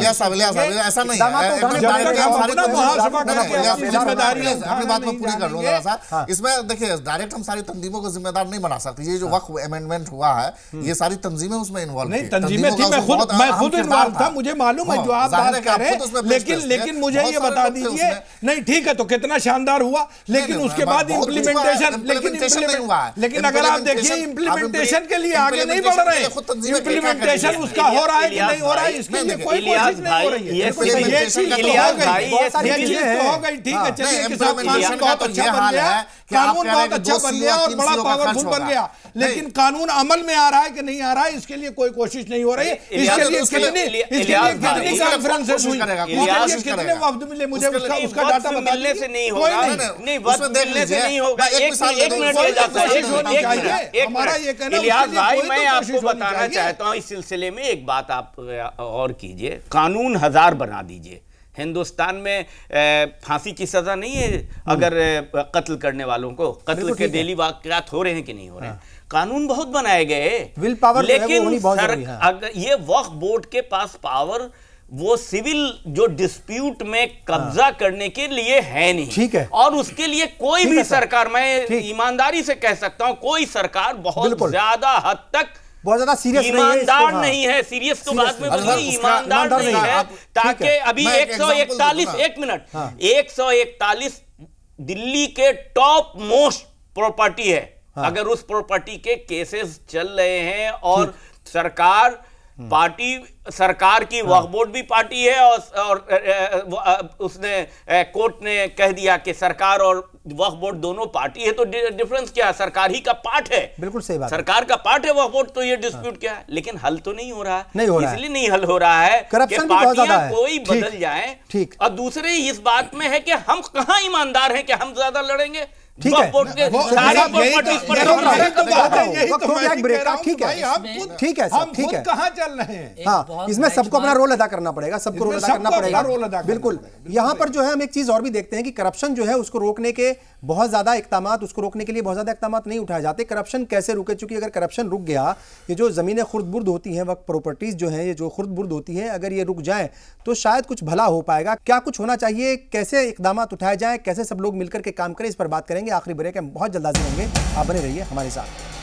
इसमें देखिए डायरेक्ट हम सारी तंजीमों को जिम्मेदार नहीं बना सकते ये जो हाँ। वक्त अमेंडमेंट हुआ है हम्म। ये सारी तंजीमें उसमें इन्वॉल्व नहीं मैं थी मैं खुद मैं खुद इन्वॉल्व था मुझे मालूम है हाँ, जो आप बात कर रहे हैं लेकिन लेकिन मुझे ये बता दीजिए नहीं ठीक है तो कितना शानदार हुआ लेकिन उसके बाद इम्प्लीमेंटेशन लेकिन लेकिन अगर आप देखिए इम्प्लीमेंटेशन के लिए आगे नहीं बढ़ रहे इम्प्लीमेंटेशन उसका हो रहा है कि नहीं हो रहा है इसके लिए कोई कोशिश नहीं हो रही है तो तो ठीक है हाँ। चलिए तो बहुत अच्छा बन गया कानून बहुत अच्छा बन गया और बड़ा पावरफुल बन गया लेकिन कानून अमल में आ रहा है कि नहीं आ रहा है इसके लिए कोई कोशिश नहीं हो रही है तो इसके लिए कितने इसके लिए कितनी कॉन्फ्रेंसेस हुई इसके लिए कितने वक्त मिले मुझे उसका उसका डाटा बता से नहीं होगा नहीं वक्त मिलने से नहीं होगा एक साल एक मिनट ले जाता है एक मिनट हमारा ये कहना इलियास भाई मैं तो आपको बताना चाहता हूं इस सिलसिले में एक बात आप और कीजिए कानून हजार बना दीजिए हिंदुस्तान में फांसी की सज़ा नहीं है अगर कत्ल करने वालों को कत्ल के डेली वाकयात हो रहे हैं कि नहीं हो रहे हैं हाँ। कानून बहुत बनाए गए विल पावर लेकिन सर, अगर ये वक्त बोर्ड के पास पावर वो सिविल जो डिस्प्यूट में कब्जा हाँ। करने के लिए है नहीं ठीक है और उसके लिए कोई भी सरकार मैं ईमानदारी से कह सकता हूं कोई सरकार बहुत ज्यादा हद तक बहुत ज्यादा सीरियस हाँ। तो ईमानदार नहीं है सीरियस तो बात में बोलिए ईमानदार नहीं है ताकि अभी एक सौ इकतालीस हाँ। एक मिनट हाँ। एक सौ इकतालीस दिल्ली के टॉप मोस्ट प्रॉपर्टी है हाँ। अगर उस प्रॉपर्टी के केसेस चल रहे हैं और सरकार पार्टी हम्म। सरकार की हाँ। वक्फ बोर्ड भी पार्टी है और, और उसने कोर्ट ने कह दिया कि सरकार और वक्फ बोर्ड दोनों पार्टी है तो डिफरेंस क्या है सरकार ही का पार्ट है बिल्कुल सही बात सरकार का पार्ट है वक्फ बोर्ड तो ये डिस्प्यूट हाँ। क्या है लेकिन हल तो नहीं हो रहा नहीं हो रहा इसलिए नहीं हल हो रहा है पार्टियां कोई बदल जाए ठीक और दूसरे इस बात में है कि हम कहा ईमानदार है कि हम ज्यादा लड़ेंगे ठीक है ठीक है ठीक है ठीक है कहाँ चल रहे हैं हाँ इसमें सबको अपना रोल अदा करना पड़ेगा सबको रोल अदा करना पड़ेगा बिल्कुल यहाँ पर जो है हम एक चीज और भी देखते हैं कि करप्शन जो है उसको रोकने के बहुत ज्यादा इकदाम उसको रोकने के लिए बहुत ज्यादा इकदाम नहीं उठाए जाते करप्शन कैसे रुके चूंकि अगर करप्शन रुक गया ये जो जमीनें खुर्दबुर्द होती हैं वक्त प्रॉपर्टीज जो है ये जो बुर्द होती है अगर ये रुक जाए तो शायद कुछ भला हो पाएगा क्या कुछ होना चाहिए कैसे इकदाम उठाए जाए कैसे सब लोग मिलकर के काम करें इस पर बात करेंगे आखिरी ब्रेक है बहुत जल्दी होंगे आप बने रहिए हमारे साथ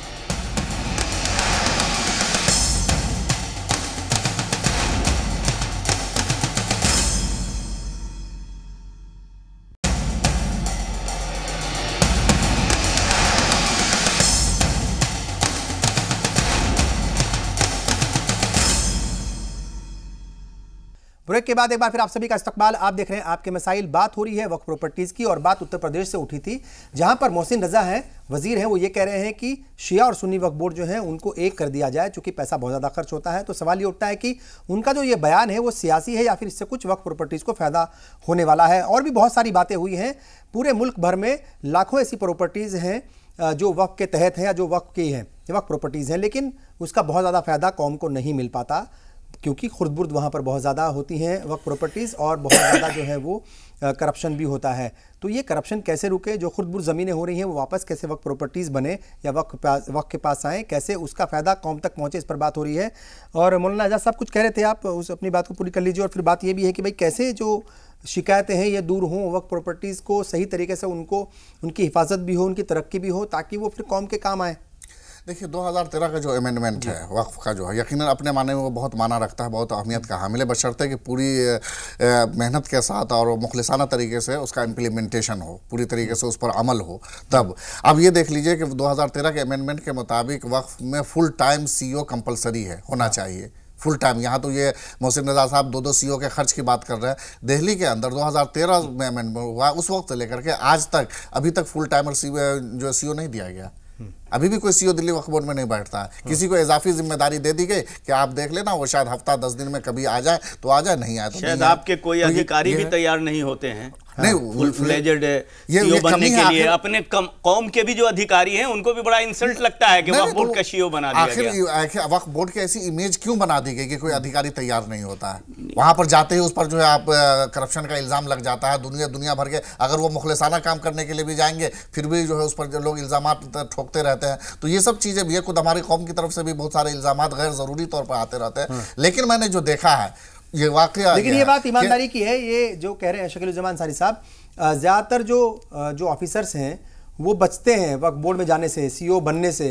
ब्रेक के बाद एक बार फिर आप सभी का इस्तकबाल आप देख रहे हैं आपके मसाइल बात हो रही है वक्त प्रॉपर्टीज़ की और बात उत्तर प्रदेश से उठी थी जहां पर मोहसिन रजा हैं वजीर हैं वो ये कह रहे हैं कि शिया और सुन्नी वक्फ बोर्ड जो हैं उनको एक कर दिया जाए चूंकि पैसा बहुत ज़्यादा खर्च होता है तो सवाल ये उठता है कि उनका जो ये बयान है वो सियासी है या फिर इससे कुछ वक्फ प्रॉपर्टीज़ को फ़ायदा होने वाला है और भी बहुत सारी बातें हुई हैं पूरे मुल्क भर में लाखों ऐसी प्रॉपर्टीज़ हैं जो वक्फ के तहत हैं या जो वक्फ की हैं वक्फ प्रॉपर्टीज़ हैं लेकिन उसका बहुत ज़्यादा फ़ायदा कौम को नहीं मिल पाता क्योंकि खुर्दबुर्द वहाँ पर बहुत ज़्यादा होती हैं वक्त प्रॉपर्टीज़ और बहुत ज़्यादा जो है वो करप्शन भी होता है तो ये करप्शन कैसे रुके जो खुर्दबुर्द ज़मीनें हो रही हैं वो वापस कैसे वक्त प्रॉपर्टीज़ बने या वक्त वक्त के पास आएँ कैसे उसका फ़ायदा कौम तक पहुँचे इस पर बात हो रही है और मौलाना आजाद साहब कुछ कह रहे थे आप उस अपनी बात को पूरी कर लीजिए और फिर बात ये भी है कि भाई कैसे जो शिकायतें हैं ये दूर हों वक्त प्रॉपर्टीज़ को सही तरीके से उनको उनकी हिफाजत भी हो उनकी तरक्की भी हो ताकि वो फिर कौम के काम आएँ देखिए 2013 का जो अमेंडमेंट है वक्फ का जो है यकीन अपने माने में वो बहुत माना रखता है बहुत अहमियत का हामिल है बशर्ते कि पूरी मेहनत के साथ और मुखलसाना तरीके से उसका इम्प्लीमेंटेशन हो पूरी तरीके से उस पर अमल हो तब अब ये देख लीजिए कि 2013 के अमेंडमेंट के मुताबिक वक्फ में full time C O compulsory है होना चाहिए फुल टाइम यहाँ तो ये मोहसिन रजा साहब दो दो सीईओ e के खर्च की बात कर रहे हैं दिल्ली के अंदर 2013 में अमेंडमेंट हुआ उस वक्त से लेकर के आज तक अभी तक फुल टाइम और सी e जो सीईओ e नहीं दिया गया अभी भी कोई CO e Delhi Waqf board में नहीं बैठता है किसी को इजाफी जिम्मेदारी दे दी गई कि आप देख लेना वो शायद हफ्ता दस दिन में कभी आ जाए तो आ जाए नहीं आए तो शायद आपके कोई तो अधिकारी भी तैयार नहीं होते हैं हाँ, नहीं फुल फ्लेजेड सीईओ बनने के लिए अपने कौम के भी जो अधिकारी हैं उनको भी बड़ा इंसल्ट लगता है कि वक्त बोर्ड तो का सीईओ बना दिया वक्त बोर्ड की ऐसी इमेज क्यों बना दी गई कि कोई अधिकारी तैयार नहीं होता है वहां पर जाते ही उस पर जो है आप करप्शन का इल्जाम लग जाता है दुनिया दुनिया भर के अगर वो मुखलसाना काम करने के लिए भी जाएंगे फिर भी जो है उस पर लोग इल्जाम ठोकते रहते हैं तो ये सब चीजें भी है खुद हमारी कौम की तरफ से भी बहुत सारे इल्जाम गैर जरूरी तौर पर आते रहते हैं हाँ। लेकिन मैंने जो देखा है ये वाक लेकिन ये बात ईमानदारी की है ये जो कह रहे हैं शकीलुजमान सारी साहब ज़्यादातर जो जो ऑफिसर्स हैं वो बचते हैं वक्त बोर्ड में जाने से सीईओ बनने से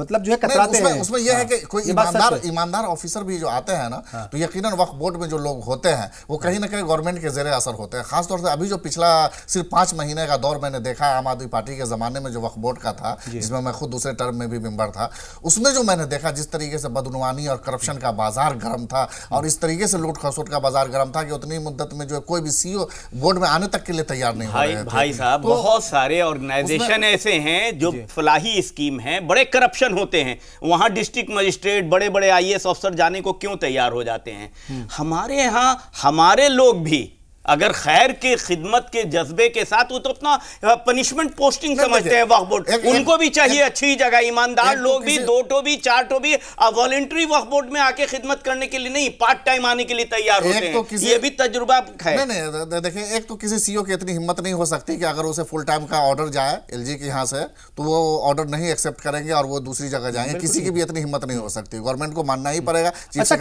मतलब जो है कतराते उसमें, हैं उसमें यह है हाँ। कि कोई ईमानदार ईमानदार ऑफिसर भी जो आते हैं ना हाँ। तो यकीनन वक्त बोर्ड में जो लोग होते हैं वो कहीं ना कहीं गवर्नमेंट के जेर असर होते हैं खासतौर से अभी जो पिछला सिर्फ पांच महीने का दौर मैंने देखा आम आदमी पार्टी के ज़माने में जो वक्त बोर्ड का था जिसमें मैं खुद दूसरे टर्म में भी मेम्बर था उसमें जो मैंने देखा जिस तरीके से बदनवानी और करप्शन का बाजार गर्म था और इस तरीके से लूट खसोट का बाजार गर्म था कि उतनी मुद्दत में जो कोई भी सीईओ बोर्ड में आने तक के लिए तैयार नहीं भाई साहब तो बहुत सारे ऑर्गेनाइजेशन ऐसे हैं जो फलाही स्कीम है बड़े करप्शन ऑप्शन होते हैं वहाँ डिस्ट्रिक्ट मजिस्ट्रेट बड़े बड़े आईएएस अफसर जाने को क्यों तैयार हो जाते हैं हमारे यहाँ हमारे लोग भी अगर खैर के खिदमत के जज्बे के साथ वो तो अपना पनिशमेंट पोस्टिंग समझते हैं वक्फ बोर्ड उनको भी चाहिए अच्छी जगह ईमानदार तो लोग भी दो टो भी चार टो भी वॉलेंट्री वक्फ बोर्ड में आके खिदमत करने के लिए नहीं पार्ट टाइम आने के लिए तैयार होते हैं तो ये भी तजुर्बा है नहीं नहीं देखिए एक तो किसी सीईओ e की इतनी हिम्मत नहीं हो सकती कि अगर उसे फुल टाइम का ऑर्डर जाए एल के यहाँ से तो वो ऑर्डर नहीं एक्सेप्ट करेंगे और वो दूसरी जगह जाएंगे किसी की भी इतनी हिम्मत नहीं हो सकती गवर्नमेंट को मानना ही हम्म। पड़ेगा चीफ अच्छा,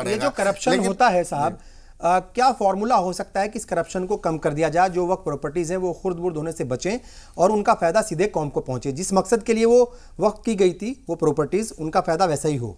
सेक्रेटरी होता है साहब आ, क्या फॉर्मूला हो सकता है कि इस करप्शन को कम कर दिया जाए जो वक्त प्रॉपर्टीज़ हैं वो खुर्द बुर्द होने से बचें और उनका फ़ायदा सीधे कॉम को पहुँचे जिस मकसद के लिए वो वक्त की गई थी वो प्रॉपर्टीज़ उनका फ़ायदा वैसा ही हो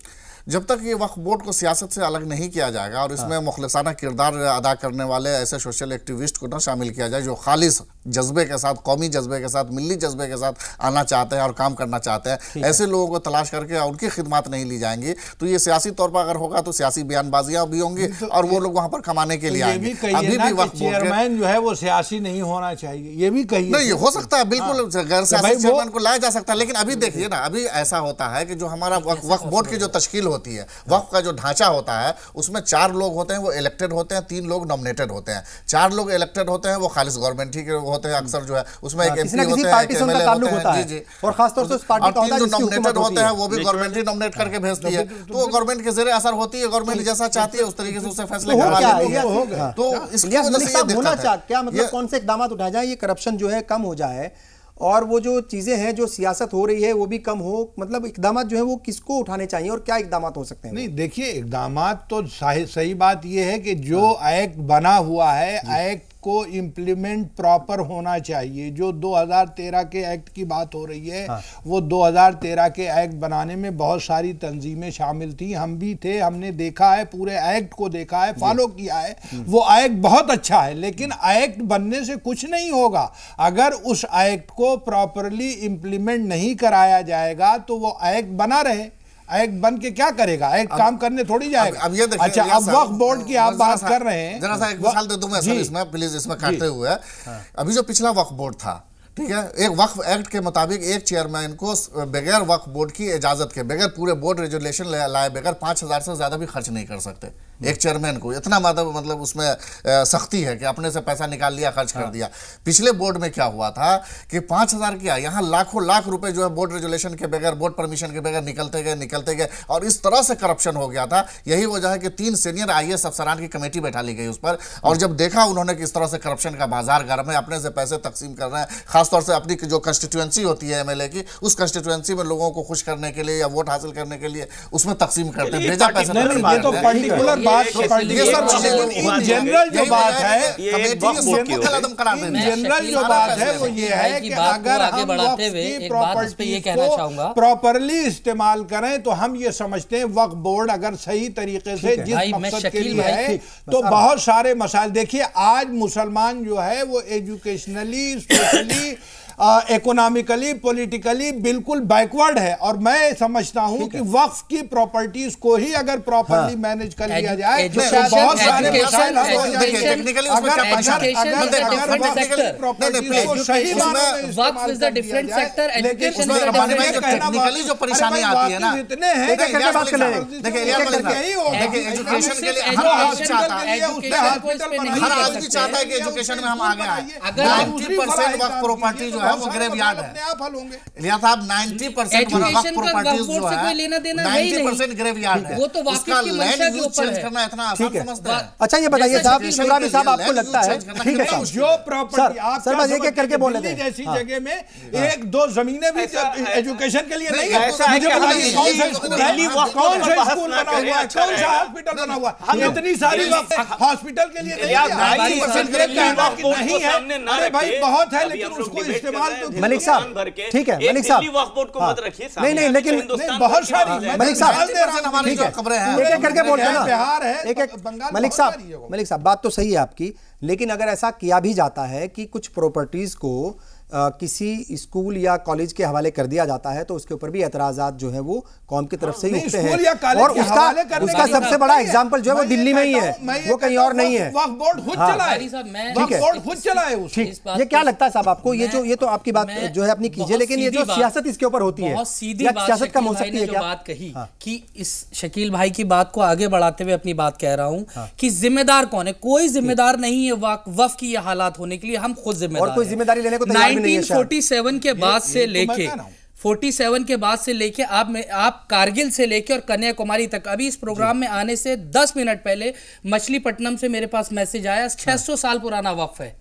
जब तक ये वक्फ बोर्ड को सियासत से अलग नहीं किया जाएगा और इसमें हाँ। मुखलसाना किरदार अदा करने वाले ऐसे सोशल एक्टिविस्ट को ना शामिल किया जाए जो खालिश जज्बे के साथ कौमी जज्बे के साथ मिली जज्बे के साथ आना चाहते हैं और काम करना चाहते हैं ऐसे है। लोगों को तलाश करके उनकी खिदमत नहीं ली जाएंगी तो ये सियासी तौर पर अगर होगा तो सियासी बयानबाजियाँ भी होंगी तो और वो लोग वहाँ पर कमाने के तो लिए आएंगे अभी भी वक्त चेयरमैन जो है वो सियासी नहीं होना चाहिए ये भी कही नहीं तो। हो सकता है बिल्कुल हाँ। गैर सियासी चेयरमैन को लाया जा सकता है लेकिन अभी देखिए ना अभी ऐसा होता है कि जो हमारा वक्फ बोर्ड की जो तश्ल होती होती है वक्फ का जो ढांचा होता है उसमें चार लोग होते हैं वो इलेक्टेड होते हैं तीन लोग नॉमिनेटेड होते हैं चार लोग इलेक्टेड होते हैं वो खालिश गवर्नमेंट ही होते हैं अक्सर जो है उसमें एक एमपी हाँ, होते हैं एक एमएलए होते हैं जी जी और खासतौर से उस पार्टी का जो नॉमिनेटेड होते हैं वो भी गवर्नमेंट ही नॉमिनेट करके हाँ। भेजती है तो, तो गवर्नमेंट के जरिए असर होती है गवर्नमेंट जैसा तो- चाहती है उस तरीके से उसे फैसले तो करवा लेती है तो इसकी क्या मतलब कौन से इकदाम उठाए जाए ये करप्शन जो है कम हो जाए और वो जो चीज़ें हैं जो सियासत हो रही है वो भी कम हो मतलब इकदाम जो है वो किसको उठाने चाहिए और क्या इकदाम हो सकते हैं नहीं देखिए इकदाम तो सही बात ये है कि जो एक्ट बना हुआ है एक्ट को इम्प्लीमेंट प्रॉपर होना चाहिए जो 2013 के एक्ट की बात हो रही है हाँ। वो 2013 के एक्ट बनाने में बहुत सारी तंजीमें शामिल थी हम भी थे हमने देखा है पूरे एक्ट को देखा है फॉलो किया है हम्म। वो एक्ट बहुत अच्छा है लेकिन एक्ट बनने से कुछ नहीं होगा अगर उस एक्ट को प्रॉपरली इम्प्लीमेंट नहीं कराया जाएगा तो वो एक्ट बना रहे एक बन के क्या करेगा एक काम करने थोड़ी जाएगा अब, अच्छा, अब ये अच्छा अब वक्त बोर्ड की आप बात कर रहे हैं जरा सा एक मिसाल दे दूं मैं इसमें प्लीज इसमें काटते हुए हाँ। अभी जो पिछला वक्त बोर्ड था ठीक है एक वक्फ एक्ट के मुताबिक एक चेयरमैन को बगैर वक्फ बोर्ड की इजाज़त के बगैर पूरे बोर्ड रेजुलेशन लाए बगैर पाँच हज़ार से ज़्यादा भी खर्च नहीं कर सकते एक चेयरमैन को इतना मतलब मतलब उसमें सख्ती है कि अपने से पैसा निकाल लिया खर्च हाँ। कर दिया पिछले बोर्ड में क्या हुआ था कि पाँच हज़ार क्या यहाँ लाखों लाख रुपए जो है बोर्ड रेजुलेशन के बगैर बोर्ड परमिशन के बगैर निकलते गए निकलते गए और इस तरह से करप्शन हो गया था यही वजह है कि तीन सीनियर आई अफसरान की कमेटी बैठा ली गई उस पर और जब देखा उन्होंने कि इस तरह से करप्शन का बाजार गर्म है अपने से पैसे तकसीम कर रहे हैं खासतौर से अपनी जो कंस्टिट्यूएंसी होती है एमएलए की उस कंस्टिट्यूएंसी में लोगों को खुश करने के लिए या वोट हासिल करने के लिए उसमें तकसीम करते हैं भेजा पैसा नहीं, नहीं, तो ये तो पर्टिकुलर बात जनरल जो बात है जनरल जो बात है वो ये है कि अगर हम प्रॉपर्टी को प्रॉपरली इस्तेमाल करें तो हम ये समझते हैं वक्त बोर्ड अगर सही तरीके से जिस मकसद के लिए है तो बहुत सारे मसाइल देखिए आज मुसलमान जो है वो एजुकेशनली सोशली इकोनॉमिकली पॉलिटिकली बिल्कुल बैकवर्ड है और मैं समझता हूं कि वक्फ की प्रॉपर्टीज को ही अगर प्रॉपर्ली मैनेज हाँ। कर लिया जाए तो बहुत सारे मसाइल हल हो जाएंगे हर आदमी चाहता है कि एजुकेशन में हम आगे आए 90 परसेंट वक्त तो प्रॉपर्टी जो है है वो ग्रेवयार्ड तो है इलिया साहब 90 परसेंट प्रॉपर्टीज जो है लेना परसेंट ग्रेवयार्ड है वो तो उसका लैंड यूज चेंज करना इतना आसान समझता है अच्छा ये बताइए साहब सुराबी साहब आपको लगता है ठीक है साहब जो प्रॉपर्टी आप सर बस एक एक करके बोल लेते जैसी हाँ। जगह में हाँ। एक दो जमीनें भी एजुकेशन के लिए नहीं है कौन सा स्कूल बना हुआ है कौन सा हॉस्पिटल बना हुआ है इतनी सारी हॉस्पिटल के लिए नहीं है नहीं है भाई बहुत है लेकिन उसको इस्तेमाल तो मलिक साहब ठीक है मलिक साहब नहीं नहीं लेकिन बहुत सारी मलिक साहब ठीक है एक हाँ। तो एक करके बोलते ना बिहार है एक एक मलिक साहब मलिक साहब बात तो सही है आपकी लेकिन अगर ऐसा किया भी जाता है कि कुछ प्रॉपर्टीज को किसी स्कूल या कॉलेज के हवाले कर दिया जाता है तो उसके ऊपर भी एतराजा जो है वो कौम की तरफ हाँ, से ही उठते हैं और उसका उसका सबसे बड़ा एग्जाम्पल जो है वो दिल्ली में ही है वो कहीं और नहीं है हाँ। ठीक है ये क्या लगता है साहब आपको ये जो ये तो आपकी बात जो है अपनी कीजिए लेकिन ये जो सियासत इसके ऊपर होती है सियासत का मौसम की बात कही हाँ। की इस शकील भाई की बात को आगे बढ़ाते हुए अपनी बात कह रहा हूँ कि जिम्मेदार कौन है कोई जिम्मेदार नहीं है वफ की हालात होने के लिए हम खुद जिम्मेदार कोई जिम्मेदारी लेने को 1947 के बाद से तो लेके 47 के बाद से लेके आप में आप कारगिल से लेके और कन्याकुमारी तक अभी इस प्रोग्राम में आने से 10 मिनट पहले मछलीपट्टनम से मेरे पास मैसेज आया 600 साल पुराना वक्फ है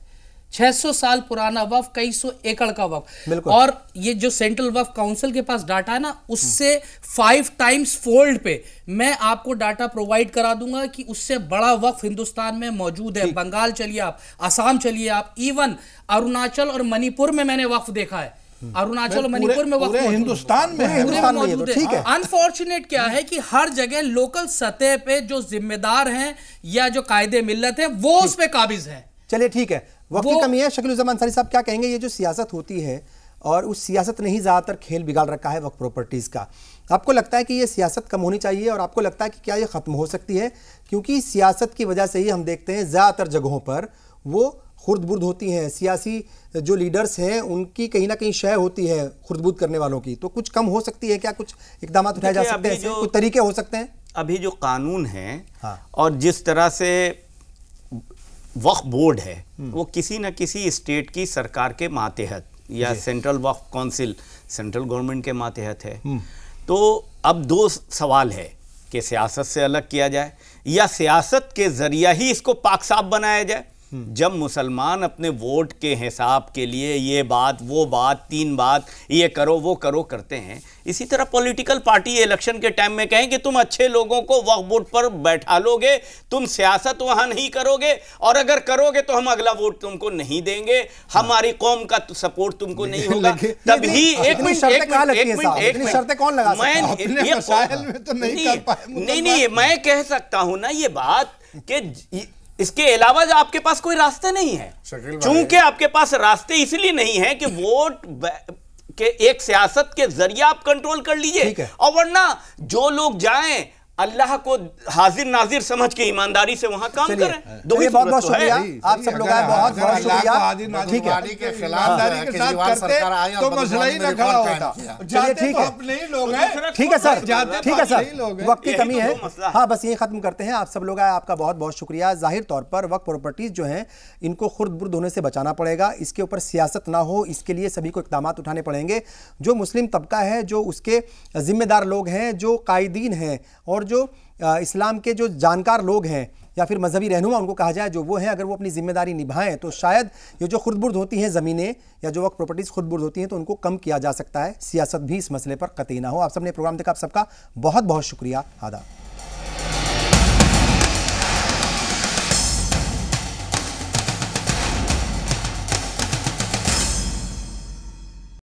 600 साल पुराना वफ कई सौ एकड़ का वफ और ये जो सेंट्रल वफ काउंसिल के पास डाटा है ना उससे फाइव टाइम्स फोल्ड पे मैं आपको डाटा प्रोवाइड करा दूंगा कि उससे बड़ा वक्फ हिंदुस्तान में मौजूद है बंगाल चलिए आप आसाम चलिए आप इवन अरुणाचल और मणिपुर में मैंने वक्फ देखा है हम्म। अरुणाचल और मणिपुर में वक्त हिंदुस्तान में मौजूद है अनफॉर्चुनेट तो क्या है कि हर जगह लोकल सतह पे जो जिम्मेदार हैं या जो कायदे मिल्लत है वो उस पर काबिज है चलिए ठीक है वक्त की कमी है शकील अंसारी साहब क्या कहेंगे ये जो सियासत होती है और उस सियासत ने ही ज़्यादातर खेल बिगाड़ रखा है वक्त प्रॉपर्टीज़ का आपको लगता है कि ये सियासत कम होनी चाहिए और आपको लगता है कि क्या ये ख़त्म हो सकती है क्योंकि सियासत की वजह से ही हम देखते हैं ज़्यादातर जगहों पर वो खुर्द बुर्द होती हैं सियासी जो लीडर्स हैं उनकी कहीं ना कहीं शय होती है खुर्दबुद करने वालों की तो कुछ कम हो सकती है क्या कुछ इकदाम उठाए जा सकते हैं कुछ तरीके हो सकते हैं अभी जो कानून है हाँ। और जिस तरह से वक्फ बोर्ड है हम्म। वो किसी न किसी स्टेट की सरकार के मातहत या central Waqf council central government के मातहत है हम्म। तो अब दो सवाल है कि सियासत से अलग किया जाए या सियासत के ज़रिया ही इसको पाक साफ बनाया जाए जब मुसलमान अपने वोट के हिसाब के लिए ये बात वो बात तीन बात ये करो वो करो करते हैं इसी तरह पॉलिटिकल पार्टी इलेक्शन के टाइम में कहें कि तुम अच्छे लोगों को वक्त वोट पर बैठा लोगे तुम सियासत वहाँ नहीं करोगे और अगर करोगे तो हम अगला वोट तुमको नहीं देंगे हमारी कौम का सपोर्ट तो तुमको नहीं होगा तभी एक मिनट नहीं लगा मैं नहीं तो तो मैं कह सकता हूँ ना ये बात कि इसके अलावा आपके पास कोई रास्ते नहीं है चूंकि आपके पास रास्ते इसलिए नहीं है कि वोट के एक सियासत के जरिए आप कंट्रोल कर लीजिए और वरना जो लोग जाएं अल्लाह को हाजिर नाजिर समझ के ईमानदारी से वहाँ काम करें दो ही बहुत बहुत शुक्रिया आप सब लोग आए बहुत बहुत शुक्रिया ठीक है के खिलाफदारी हाँ, हाँ, के साथ करते तो मसला ही ना खड़ा होता चलिए तो ठीक है ठीक है तो सर तो ठीक है सर वक्त की कमी है हाँ बस यही खत्म करते हैं आप सब लोग आए आपका बहुत बहुत शुक्रिया जाहिर तौर पर वक्त प्रॉपर्टीज जो है इनको खुर्द बुर्द होने से बचाना पड़ेगा इसके ऊपर सियासत ना हो इसके लिए सभी को इकदाम उठाने पड़ेंगे जो मुस्लिम तबका है जो उसके जिम्मेदार लोग हैं जो कायदीन हैं और जो इस्लाम के जो जानकार लोग हैं या फिर मजहबी रहनुमा उनको कहा जाए जो वो हैं अगर वो अपनी जिम्मेदारी निभाएं तो शायद ये जो खुदबुर्द होती हैं ज़मीनें या जो वक्त प्रॉपर्टीज़ खुदबुर्द होती हैं तो उनको कम किया जा सकता है सियासत भी इस मसले पर कतई ना हो आप सबने प्रोग्राम देखा आप सबका बहुत बहुत शुक्रिया आदा